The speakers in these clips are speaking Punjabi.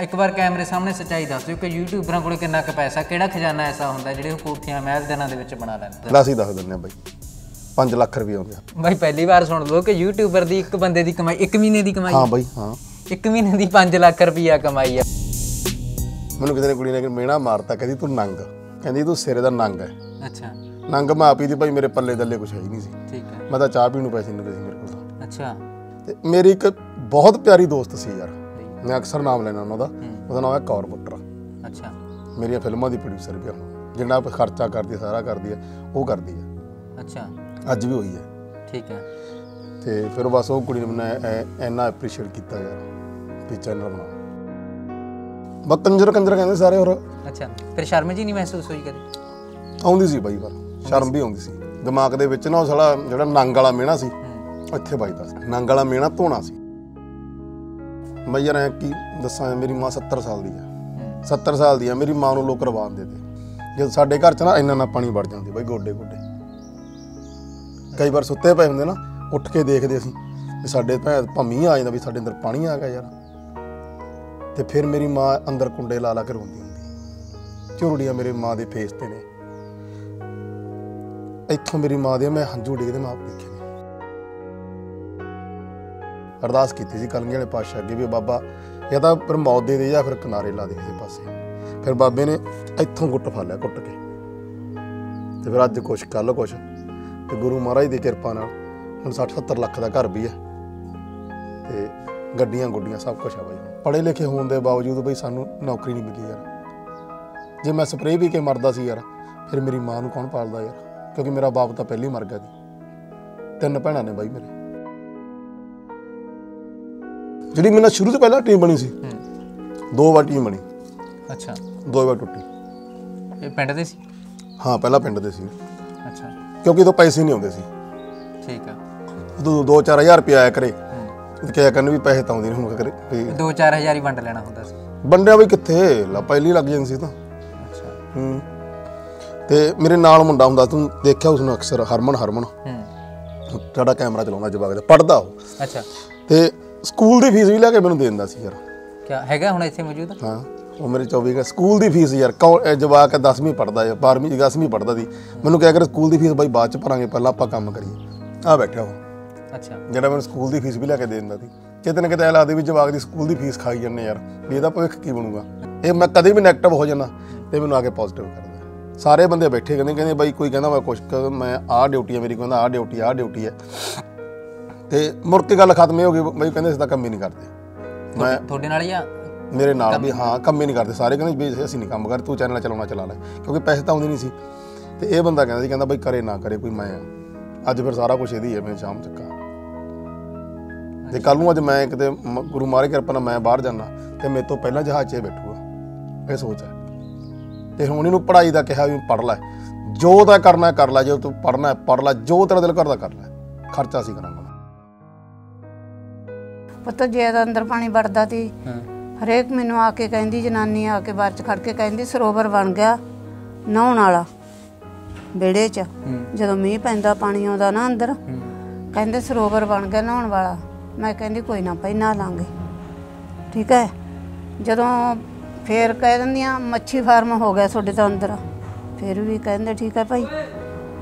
ਇੱਕ ਵਾਰ ਕੈਮਰੇ ਸਾਹਮਣੇ ਸੱਚਾਈ ਦੱਸ ਦਿਓ ਕਿ ਯੂਟਿਊਬਰਾਂ ਕੋਲੇ ਕਿੰਨਾ ਕੁ ਪੈਸਾ ਕਿਹੜਾ ਖਜ਼ਾਨਾ ਐਸਾ ਹੁੰਦਾ ਜਿਹੜੇ ਉਹ ਕੋਠੀਆਂ ਮਹਿਲ ਦਿਨਾਂ ਦੇ ਵਿੱਚ ਬਣਾ ਲੈਂਦੇ ਆ ਅਸੀਂ ਦੱਸ ਦਿੰਨੇ ਆ ਬਾਈ 5 ਲੱਖ ਰੁਪਏ ਆਉਂਦੇ ਆ ਬਾਈ ਪਹਿਲੀ ਵਾਰ ਸੁਣ ਲਓ ਕਿ ਯੂਟਿਊਬਰ ਦੀ ਇੱਕ ਬੰਦੇ ਦੀ ਕਮਾਈ ਇੱਕ ਮਹੀਨੇ ਦੀ ਕਮਾਈ ਹਾਂ ਬਾਈ ਹਾਂ ਇੱਕ ਮਹੀਨੇ ਦੀ 5 ਲੱਖ ਰੁਪਿਆ ਕਮਾਈ ਆ ਮੈਨੂੰ ਕਿਸੇ ਨੇ ਕੁੜੀ ਨੇ ਮੇਣਾ ਮਾਰਤਾ ਕਹਿੰਦੀ ਤੂੰ ਨੰਗ ਕਹਿੰਦੀ ਤੂੰ ਸਿਰੇ ਦਾ ਨੰਗ ਹੈ ਅੱਛਾ ਨੰਗ ਮਾਂ ਆਪੀ ਦੀ ਬਾਈ ਮੇਰੇ ਪੱਲੇ ਦੱਲੇ ਕੁਝ ਹੈ ਹੀ ਨਹੀਂ ਸੀ ਠੀਕ ਹੈ ਮੈਂ ਤਾਂ ਚਾਹ ਪੀਣ ਨੂੰ ਪੈਸੇ ਨਹੀਂ ਸੀ ਮੇਰੇ ਕੋਲ ਅੱਛਾ ਤੇ ਮੇਰੀ ਇੱਕ ਬਹੁਤ ਪਿਆਰੀ ਦੋਸਤ ਸੀ ਯਾਰ ਮੈਂ ਅਕਸਰ ਨਾਮ ਲੈਣਾ ਉਹਨਾਂ ਦਾ ਉਹਦਾ ਨਾਮ ਹੈ ਕੌਰ ਬੁੱਟਰ ਅੱਛਾ ਮੇਰੀਆਂ ਫਿਲਮਾਂ ਦੀ ਪ੍ਰੋਡਿਊਸਰ ਵੀ ਹੁਣ ਜਿੰਨਾ ਆਪ ਖਰਚਾ ਕਰਦੀ ਸਾਰਾ ਕਰਦੀ ਹੈ ਉਹ ਕਰਦੀ ਹੈ ਅੱਛਾ ਅੱਜ ਵੀ ਹੋਈ ਹੈ ਠੀਕ ਹੈ ਤੇ ਫਿਰ ਬਸ ਉਹ ਕੁੜੀ ਨੂੰ ਮੈਂ ਐਨਾ ਐਪਰੀਸ਼ੀਏਟ ਕੀਤਾ ਯਾਰ ਵੀ ਚੈਨਲ ਬਣਾ ਬਤੰਜਰ ਕੰਜਰ ਕਹਿੰਦੇ ਸਾਰੇ ਹੋਰ ਅੱਛਾ ਫਿਰ ਸ਼ਰਮ ਜੀ ਨਹੀਂ ਮਹਿਸੂਸ ਹੋਈ ਕਦੇ ਆਉਂਦੀ ਸੀ ਬਾਈ ਪਰ ਸ਼ਰਮ ਵੀ ਆਉਂਦੀ ਸੀ ਦਿਮਾਗ ਦੇ ਵਿੱਚ ਨਾ ਉਹ ਸਾਲਾ ਜਿਹੜਾ ਨੰਗ ਵਾਲਾ ਮੇਣਾ ਸੀ ਇੱਥੇ ਵੱਜਦਾ ਸੀ ਨੰਗ ਵਾਲਾ ਮੇਣਾ ਧੋਣਾ ਸੀ ਮੈਂ ਯਾਰ ਕੀ ਦੱਸਾਂ ਮੇਰੀ ਮਾਂ 70 ਸਾਲ ਦੀ ਆ 70 ਸਾਲ ਦੀ ਆ ਮੇਰੀ ਮਾਂ ਨੂੰ ਲੋਕ ਰਵਾਨ ਦੇ ਦੇ ਜਦ ਸਾਡੇ ਘਰ 'ਚ ਨਾ ਇੰਨਾ ਨਾ ਪਾਣੀ ਵੜ ਜਾਂਦੀ ਬਾਈ ਗੋਡੇ ਗੋਡੇ ਕਈ ਵਾਰ ਸੁੱਤੇ ਪਏ ਹੁੰਦੇ ਨਾ ਉੱਠ ਕੇ ਦੇਖਦੇ ਅਸੀਂ ਵੀ ਸਾਡੇ ਭੈਣ ਭੰਮੀ ਆ ਜਾਂਦਾ ਵੀ ਸਾਡੇ ਅੰਦਰ ਪਾਣੀ ਆ ਗਿਆ ਯਾਰ ਤੇ ਫਿਰ ਮੇਰੀ ਮਾਂ ਅੰਦਰ ਕੁੰਡੇ ਲਾ ਲਾ ਕੇ ਰੋਂਦੀ ਹੁੰਦੀ ਝੁਰੜੀਆਂ ਮੇਰੇ ਮਾਂ ਦੇ ਫੇਸ ਤੇ ਨੇ ਇੱਥੋਂ ਮੇਰੀ ਮਾਂ ਦੇ ਮੈਂ ਹੰਝੂ ਡਿੱਗਦੇ ਮਾਂ ਦੇਖੇ ਅਰਦਾਸ ਕੀਤੀ ਸੀ ਕਲਗੀ ਵਾਲੇ ਪਾਸ਼ਾ ਅੱਗੇ ਵੀ ਬਾਬਾ ਜਾਂ ਤਾਂ ਫਿਰ ਮੌਤ ਦੇ ਦੇ ਜਾਂ ਫਿਰ ਕਿਨਾਰੇ ਲਾ ਦੇ ਕਿਸੇ ਪਾਸੇ ਫਿਰ ਬਾਬੇ ਨੇ ਇੱਥੋਂ ਗੁੱਟ ਫਾਲਿਆ ਲਿਆ ਕੁੱਟ ਕੇ ਤੇ ਫਿਰ ਅੱਜ ਕੁਛ ਕੱਲ ਕੁਛ ਤੇ ਗੁਰੂ ਮਹਾਰਾਜ ਦੀ ਕਿਰਪਾ ਨਾਲ ਹੁਣ 60 70 ਲੱਖ ਦਾ ਘਰ ਵੀ ਹੈ ਤੇ ਗੱਡੀਆਂ ਗੁੱਡੀਆਂ ਸਭ ਕੁਝ ਆ ਬਈ ਪੜੇ ਲਿਖੇ ਹੋਣ ਦੇ ਬਾਵਜੂਦ ਬਈ ਸਾਨੂੰ ਨੌਕਰੀ ਨਹੀਂ ਮਿਲੀ ਯਾਰ ਜੇ ਮੈਂ ਸਪਰੇ ਵੀ ਕੇ ਮਰਦਾ ਸੀ ਯਾਰ ਫਿਰ ਮੇਰੀ ਮਾਂ ਨੂੰ ਕੌਣ ਪਾਲਦਾ ਯਾਰ ਕਿਉਂਕਿ ਮੇਰਾ ਬਾਪ ਤਾਂ ਪਹਿਲੀ ਮਰ ਗਿਆ ਸੀ ਤਿੰਨ ਭੈਣਾਂ ਨੇ ਬਾਈ ਮੇਰੇ ਜਿਹੜੀ ਮੇਰੇ ਨਾਲ ਸ਼ੁਰੂ ਤੋਂ ਪਹਿਲਾਂ ਟੀਮ ਬਣੀ ਸੀ ਹੂੰ ਦੋ ਵਾਰ ਟੀਮ ਬਣੀ ਅੱਛਾ ਦੋ ਵਾਰ ਟੁੱਟੀ ਇਹ ਪਿੰਡ ਦੇ ਸੀ ਹਾਂ ਪਹਿਲਾਂ ਪਿੰਡ ਦੇ ਸੀ ਅੱਛਾ ਕਿਉਂਕਿ ਤੋਂ ਪੈਸੇ ਨਹੀਂ ਆਉਂਦੇ ਸੀ ਠੀਕ ਆ ਉਦੋਂ 2-4000 ਰੁਪਏ ਆਇਆ ਕਰੇ ਤੇ ਕਿਹਾ ਕਰਨ ਵੀ ਪੈਸੇ ਤਾਂ ਆਉਂਦੇ ਨਹੀਂ ਹੁਣ ਕਰੇ 2-4000 ਹੀ ਵੰਡ ਲੈਣਾ ਹੁੰਦਾ ਸੀ ਵੰਡਿਆ ਵੀ ਕਿੱਥੇ ਲਾ ਪਹਿਲੀ ਲੱਗ ਜਾਂਦੀ ਸੀ ਤਾਂ ਅੱਛਾ ਹੂੰ ਤੇ ਮੇਰੇ ਨਾਲ ਮੁੰਡਾ ਹੁੰਦਾ ਤੂੰ ਦੇਖਿਆ ਉਸ ਨੂੰ ਅਕਸਰ ਹਰਮਨ ਹਰਮਨ ਹੂੰ ਤੁਹਾਡਾ ਕੈਮਰਾ ਚਲਾਉਂਦਾ ਜਵਾਗ ਦਾ ਪੜਦਾ ਉਹ ਅੱਛਾ ਤੇ ਸਕੂਲ ਦੀ ਫੀਸ ਵੀ ਲੈ ਕੇ ਮੈਨੂੰ ਦੇ ਦਿੰਦਾ ਸੀ ਯਾਰ ਕੀ ਹੈਗਾ ਹੁਣ ਇੱਥੇ ਮੌਜੂਦ ਹਾਂ ਉਹ ਮੇਰੇ 24 ਦਾ ਸਕੂਲ ਦੀ ਫੀਸ ਯਾਰ ਜਵਾਕ 10ਵੀਂ ਪੜਦਾ ਯਾਰ 12ਵੀਂ 10ਵੀਂ ਪੜਦਾ ਸੀ ਮੈਨੂੰ ਕਿਹਾ ਕਰ ਸਕੂਲ ਦੀ ਫੀਸ ਬਾਈ ਬਾਅਦ ਚ ਭਰਾਂਗੇ ਪਹਿਲਾਂ ਆਪਾਂ ਕੰਮ ਕਰੀਏ ਆ ਬੈਠਾ ਉਹ ਅੱਛਾ ਜਿਹੜਾ ਮੈਨੂੰ ਸਕੂਲ ਦੀ ਫੀਸ ਵੀ ਲੈ ਕੇ ਦੇ ਦਿੰਦਾ ਸੀ ਕਿਤੇ ਨਾ ਕਿਤੇ ਹਾਲਾਤ ਲਾਦੇ ਵਿੱਚ ਜਵਾਕ ਦੀ ਸਕੂਲ ਦੀ ਫੀਸ ਖਾਈ ਜਾਂਦੇ ਯਾਰ ਵੀ ਇਹਦਾ ਭਵਿੱਖ ਕੀ ਬਣੂਗਾ ਇਹ ਮੈਂ ਕਦੇ ਵੀ ਨੈਗੇਟਿਵ ਹੋ ਜਾਣਾ ਤੇ ਮੈਨੂੰ ਆ ਕੇ ਪੋਜ਼ਿਟਿਵ ਕਰਦਾ ਸਾਰੇ ਬੰਦੇ ਬੈਠੇ ਕਹਿੰਦੇ ਕਹਿੰਦੇ ਬਾਈ ਕੋਈ ਕਹਿੰਦਾ ਮੈਂ ਕੁਛ ਮੈਂ ਆ ਡਿਊਟੀ ਹੈ ਮੇਰੀ ਕਹਿੰਦਾ ਆ ਡਿਊਟੀ ਆ ਡਿਊਟੀ ਹੈ ਤੇ ਮੁੜ ਕੇ ਗੱਲ ਖਤਮ ਹੋ ਗਈ ਬਈ ਕਹਿੰਦੇ ਅਸੀਂ ਤਾਂ ਕੰਮ ਹੀ ਨਹੀਂ ਕਰਦੇ ਮੈਂ ਤੁਹਾਡੇ ਨਾਲ ਜਾਂ ਮੇਰੇ ਨਾਲ ਵੀ ਹਾਂ ਕੰਮ ਹੀ ਨਹੀਂ ਕਰਦੇ ਸਾਰੇ ਕਹਿੰਦੇ ਵੀ ਅਸੀਂ ਨਹੀਂ ਕੰਮ ਕਰ ਤੂੰ ਚੈਨਲ ਚਲਾਉਣਾ ਚਲਾ ਲੈ ਕਿਉਂਕਿ ਪੈਸੇ ਤਾਂ ਆਉਂਦੇ ਨਹੀਂ ਸੀ ਤੇ ਇਹ ਬੰਦਾ ਕਹਿੰਦਾ ਸੀ ਕਹਿੰਦਾ ਬਈ ਕਰੇ ਨਾ ਕਰੇ ਕੋਈ ਮੈਂ ਅੱਜ ਫਿਰ ਸਾਰਾ ਕੁਝ ਇਹਦੀ ਹੈ ਮੈਂ ਸ਼ਾਮ ਚੱਕਾ ਤੇ ਕੱਲ ਨੂੰ ਅੱਜ ਮੈਂ ਕਿਤੇ ਗੁਰੂ ਮਾਰੇ ਕਿਰਪਾ ਨਾਲ ਮੈਂ ਬਾਹਰ ਜਾਣਾ ਤੇ ਮੇਰੇ ਤੋਂ ਪਹਿਲਾਂ ਜਹਾਜ਼ 'ਚ ਬੈਠੂਗਾ ਇਹ ਸੋਚ ਹੈ ਤੇ ਹੁਣ ਇਹਨੂੰ ਪੜ੍ਹਾਈ ਦਾ ਕਿਹਾ ਵੀ ਪੜ ਲੈ ਜੋ ਤਾਂ ਕਰਨਾ ਕਰ ਲੈ ਜੋ ਤੂੰ ਪੜਨਾ ਪੜ ਲੈ ਜੋ ਤੇਰਾ ਦਿਲ ਕਰਦਾ ਕਰ ਲੈ ਖਰਚਾ ਸੀ ਕਰਾਂਗਾ ਪੁੱਤ ਜੇ ਇਹਦਾ ਅੰਦਰ ਪਾਣੀ ਵੜਦਾ ਸੀ ਹਰੇਕ ਮੈਨੂੰ ਆ ਕੇ ਕਹਿੰਦੀ ਜਨਾਨੀ ਆ ਕੇ ਬਾਹਰ ਚ ਖੜ ਕੇ ਕਹਿੰਦੀ ਸਰੋਵਰ ਬਣ ਗਿਆ ਨਹਾਉਣ ਵਾਲਾ ਬੇੜੇ ਚ ਜਦੋਂ ਮੀਂਹ ਪੈਂਦਾ ਪਾਣੀ ਆਉਂਦਾ ਨਾ ਅੰਦਰ ਕਹਿੰਦੇ ਸਰੋਵਰ ਬਣ ਗਿਆ ਨਹਾਉਣ ਵਾਲਾ ਮੈਂ ਕਹਿੰਦੀ ਕੋਈ ਨਾ ਭਾਈ ਨਾ ਲਾਂਗੇ ਠੀਕ ਹੈ ਜਦੋਂ ਫੇਰ ਕਹਿ ਦਿੰਦੀਆਂ ਮੱਛੀ ਫਾਰਮ ਹੋ ਗਿਆ ਤੁਹਾਡੇ ਤਾਂ ਅੰਦਰ ਫਿਰ ਵੀ ਕਹਿੰਦੇ ਠੀਕ ਹੈ ਭਾਈ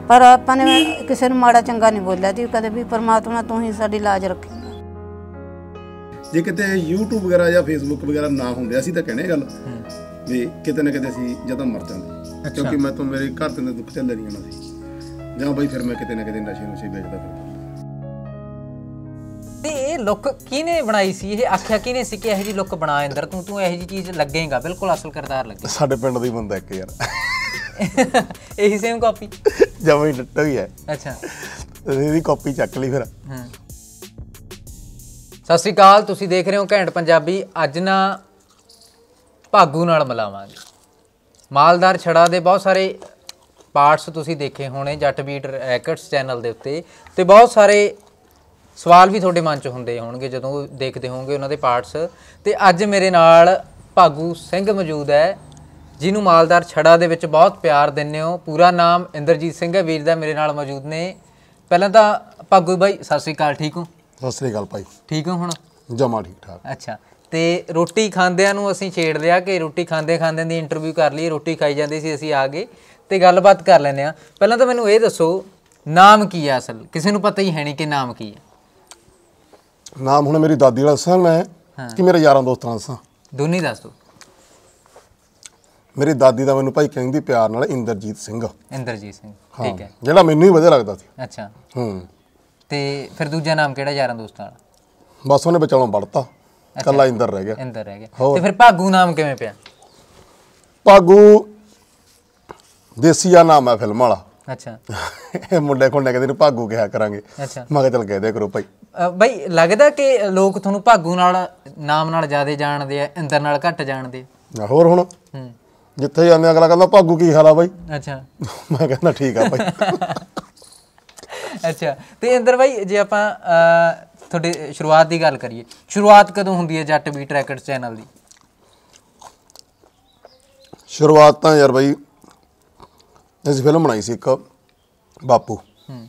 ਪਰ ਆਪਾਂ ਨੇ ਕਿਸੇ ਨੂੰ ਮਾੜਾ ਚੰਗਾ ਨਹੀਂ ਬੋਲਿਆ ਦੀ ਕਦੇ ਵੀ ਪਰਮਾਤਮਾ ਤੂੰ ਹੀ ਸਾਡੀ ਲਾਜ ਰੱਖੀ ਜੇ ਕਿਤੇ YouTube ਵਗੈਰਾ ਜਾਂ Facebook ਵਗੈਰਾ ਨਾ ਹੁੰਦੇ ਅਸੀਂ ਤਾਂ ਕਹਿੰਦੇ ਗੱਲ ਵੀ ਕਿਤੇ ਨਾ ਕਿਤੇ ਅਸੀਂ ਜਦੋਂ ਮਰ ਜਾਂਦੇ ਕਿਉਂਕਿ ਮੈਂ ਤਾਂ ਮੇਰੇ ਘਰ ਦੇ ਦੁੱਖ ਚੱਲ ਨਹੀਂ ਆਣਾ ਸੀ ਜਾਂ ਬਈ ਫਿਰ ਮੈਂ ਕਿਤੇ ਨਾ ਕਿਤੇ ਨਸ਼ੇ ਨੁਸ਼ੇ ਵੇਚਦਾ ਫਿਰ ਤੇ ਇਹ ਲੁੱਕ ਕਿਹਨੇ ਬਣਾਈ ਸੀ ਇਹ ਆਖਿਆ ਕਿਹਨੇ ਸੀ ਕਿ ਇਹ ਜੀ ਲੁੱਕ ਬਣਾ ਇੰਦਰ ਤੂੰ ਤੂੰ ਇਹ ਜੀ ਚੀਜ਼ ਲੱਗੇਗਾ ਬਿਲਕੁਲ ਅਸਲ ਕਰਤਾਰ ਲੱਗੇ ਸਾਡੇ ਪਿੰਡ ਦਾ ਹੀ ਬੰਦਾ ਇੱਕ ਯਾਰ ਇਹੀ ਸੇਮ ਕਾਪੀ ਜਮਾਈ ਹੀ ਹੀ ਹੈ ਅੱਛਾ ਇਹਦੀ ਕਾਪੀ ਚੱਕ ਲਈ ਫਿਰ ਹਾਂ ਸਤਿ ਸ੍ਰੀ ਅਕਾਲ ਤੁਸੀਂ ਦੇਖ ਰਹੇ ਹੋ ਘੈਂਟ ਪੰਜਾਬੀ ਅੱਜ ਨਾ ਭਾਗੂ ਨਾਲ ਮਲਾਵਾਂਗੇ ਮਾਲਦਾਰ ਛੜਾ ਦੇ ਬਹੁਤ ਸਾਰੇ ਪਾਰਟਸ ਤੁਸੀਂ ਦੇਖੇ ਹੋਣੇ ਜੱਟ ਬੀਟ ਰੈਕਟਸ ਚੈਨਲ ਦੇ ਉੱਤੇ ਤੇ ਬਹੁਤ ਸਾਰੇ ਸਵਾਲ ਵੀ ਤੁਹਾਡੇ ਮਨ 'ਚ ਹੁੰਦੇ ਹੋਣਗੇ ਜਦੋਂ ਦੇਖਦੇ ਹੋਵੋਗੇ ਉਹਨਾਂ ਦੇ ਪਾਰਟਸ ਤੇ ਅੱਜ ਮੇਰੇ ਨਾਲ ਭਾਗੂ ਸਿੰਘ ਮੌਜੂਦ ਹੈ ਜਿਹਨੂੰ ਮਾਲਦਾਰ ਛੜਾ ਦੇ ਵਿੱਚ ਬਹੁਤ ਪਿਆਰ ਦਿੰਨੇ ਹੋ ਪੂਰਾ ਨਾਮ ਇੰਦਰਜੀਤ ਸਿੰਘ ਹੈ ਵੀਰ ਦਾ ਮੇਰੇ ਨਾਲ ਮੌਜੂਦ ਨੇ ਪਹਿਲਾਂ ਤਾਂ ਭਾਗੂ ਬਾਈ ਸਤਿ ਸ੍ਰੀ ਅਕਾਲ ਠੀਕ ਹੋ ਸਤਿ ਸ੍ਰੀ ਅਕਾਲ ਭਾਈ ਠੀਕ ਹੋ ਹੁਣ ਜਮਾ ਠੀਕ ਠਾਕ ਅੱਛਾ ਤੇ ਰੋਟੀ ਖਾਂਦਿਆਂ ਨੂੰ ਅਸੀਂ ਛੇੜ ਲਿਆ ਕਿ ਰੋਟੀ ਖਾਂਦੇ ਖਾਂਦੇ ਦੀ ਇੰਟਰਵਿਊ ਕਰ ਲਈ ਰੋਟੀ ਖਾਈ ਜਾਂਦੀ ਸੀ ਅਸੀਂ ਆ ਗਏ ਤੇ ਗੱਲਬਾਤ ਕਰ ਲੈਨੇ ਆ ਪਹਿਲਾਂ ਤਾਂ ਮੈਨੂੰ ਇਹ ਦੱਸੋ ਨਾਮ ਕੀ ਆ ਅਸਲ ਕਿਸੇ ਨੂੰ ਪਤਾ ਹੀ ਹੈ ਨਹੀਂ ਕਿ ਨਾਮ ਕੀ ਹੈ ਨਾਮ ਹੁਣ ਮੇਰੀ ਦਾਦੀ ਦਾ ਦੱਸਣਾ ਹੈ ਕਿ ਮੇਰੇ ਯਾਰਾਂ ਦੋਸਤਾਂ ਦਾ ਦੱਸਾਂ ਦੋਨੇ ਦੱਸ ਦੋ ਮੇਰੀ ਦਾਦੀ ਦਾ ਮੈਨੂੰ ਭਾਈ ਕਹਿੰਦੀ ਪਿਆਰ ਨਾਲ ਇੰਦਰਜੀਤ ਸਿੰਘ ਇੰਦਰਜੀਤ ਸਿੰਘ ਠੀਕ ਹੈ ਜਿਹੜਾ ਮੈਨੂੰ ਹੀ ਵਧੀਆ ਲੱਗਦਾ ਸੀ ਅੱਛਾ ਹੂੰ ਤੇ ਫਿਰ ਦੂਜਾ ਨਾਮ ਕਿਹੜਾ ਯਾਰਾਂ ਦੋਸਤਾਂ ਵਾਲਾ ਬਸ ਉਹਨੇ ਵਿਚਾਲੋਂ ਵੜਤਾ ਕੱਲਾ ਇੰਦਰ ਰਹਿ ਗਿਆ ਇੰਦਰ ਰਹਿ ਗਿਆ ਤੇ ਫਿਰ ਭਾਗੂ ਨਾਮ ਕਿਵੇਂ ਪਿਆ ਭਾਗੂ ਦੇਸੀਆ ਨਾਮ ਹੈ ਫਿਲਮ ਵਾਲਾ ਅੱਛਾ ਇਹ ਮੁੰਡੇ ਕੋਲ ਨੇ ਕਹਿੰਦੇ ਨੂੰ ਭਾਗੂ ਕਿਹਾ ਕਰਾਂਗੇ ਮੈਂ ਕਿਹਾ ਚਲ ਕਹਦੇ ਕਰੋ ਭਾਈ ਭਾਈ ਲੱਗਦਾ ਕਿ ਲੋਕ ਤੁਹਾਨੂੰ ਭਾਗੂ ਨਾਲ ਨਾਮ ਨਾਲ ਜ਼ਿਆਦਾ ਜਾਣਦੇ ਆ ਇੰਦਰ ਨਾਲ ਘੱਟ ਜਾਣਦੇ ਹੋਰ ਹੁਣ ਹੂੰ ਜਿੱਥੇ ਜਾਂਦੇ ਅਗਲਾ ਕਹਿੰਦਾ ਭਾਗੂ ਕੀ ਹਾਲ ਆ ਬਾਈ ਅੱਛਾ ਮੈਂ ਕਹਿੰਦਾ ਠੀਕ ਆ ਭਾਈ ਅੱਛਾ ਤੇ ਇੰਦਰ ਭਾਈ ਜੇ ਆਪਾਂ ਤੁਹਾਡੇ ਸ਼ੁਰੂਆਤ ਦੀ ਗੱਲ ਕਰੀਏ ਸ਼ੁਰੂਆਤ ਕਦੋਂ ਹੁੰਦੀ ਹੈ ਜੱਟ ਬੀਟ ਰੈਕਟਸ ਚੈਨਲ ਦੀ ਸ਼ੁਰੂਆਤ ਤਾਂ ਯਾਰ ਬਾਈ ਅਸੀਂ ਫਿਲਮ ਬਣਾਈ ਸੀ ਇੱਕ ਬਾਪੂ ਹੂੰ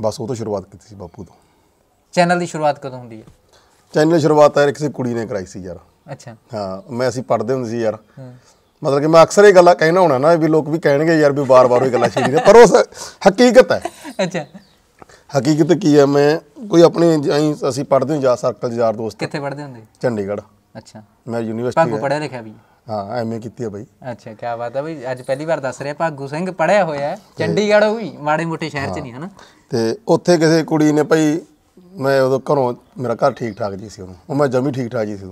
ਬਸ ਉਹ ਤੋਂ ਸ਼ੁਰੂਆਤ ਕੀਤੀ ਸੀ ਬਾਪੂ ਤੋਂ ਚੈਨਲ ਦੀ ਸ਼ੁਰੂਆਤ ਕਦੋਂ ਹੁੰਦੀ ਹੈ ਚੈਨਲ ਦੀ ਸ਼ੁਰੂਆਤ ਯਾਰ ਕਿਸੇ ਕੁੜੀ ਨੇ ਕਰਾਈ ਸੀ ਯਾਰ ਅੱਛਾ ਹਾਂ ਮੈਂ ਅਸੀਂ ਪੜਦੇ ਹੁੰਦੇ ਸੀ ਯਾਰ ਮਤਲਬ ਕਿ ਮੈਂ ਅਕਸਰ ਇਹ ਗੱਲਾਂ ਕਹਿਣਾ ਹੁਣਾ ਨਾ ਵੀ ਲੋਕ ਵੀ ਕਹਿਣਗੇ ਯਾਰ ਵੀ ਬਾਰ-ਬਾਰ ਉਹ ਗੱਲਾਂ ਛੇੜੀ ਪਰ ਉਹ ਹਕੀਕਤ ਹੈ ਅੱਛਾ ਹਕੀਕਤ ਕੀ ਹੈ ਮੈਂ ਕੋਈ ਆਪਣੀ ਅਸੀਂ ਪੜਦੇ ਹਾਂ ਸਰਕਲ ਦੇ ਯਾਰ ਦੋਸਤ ਕਿੱਥੇ ਪੜਦੇ ਹੁੰਦੇ ਚੰਡੀਗੜ੍ਹ ਅੱਛਾ ਮੈਂ ਯੂਨੀਵਰਸਿਟੀ ਪਾਗੂ ਪੜਿਆ ਲਿਖਿਆ ਵੀ ਹਾਂ ਐਮਏ ਕੀਤੀ ਆ ਬਾਈ ਅੱਛਾ ਕੀ ਬਾਤ ਆ ਬਈ ਅੱਜ ਪਹਿਲੀ ਵਾਰ ਦੱਸ ਰਿਹਾ ਭਾਗੂ ਸਿੰਘ ਪੜਿਆ ਹੋਇਆ ਹੈ ਚੰਡੀਗੜ੍ਹ ਵੀ ਮਾੜੇ ਮੋਟੇ ਸ਼ਹਿਰ ਚ ਨਹੀਂ ਹਨਾ ਤੇ ਉੱਥੇ ਕਿਸੇ ਕੁੜੀ ਨੇ ਭਾਈ ਮੈਂ ਉਦੋਂ ਘਰੋਂ ਮੇਰਾ ਘਰ ਠੀਕ ਠਾਕ ਜੀ ਸੀ ਉਹਨੂੰ ਉਹ ਮੈਂ ਜਮੀ ਠੀਕ ਠਾਕ ਜੀ ਸੀ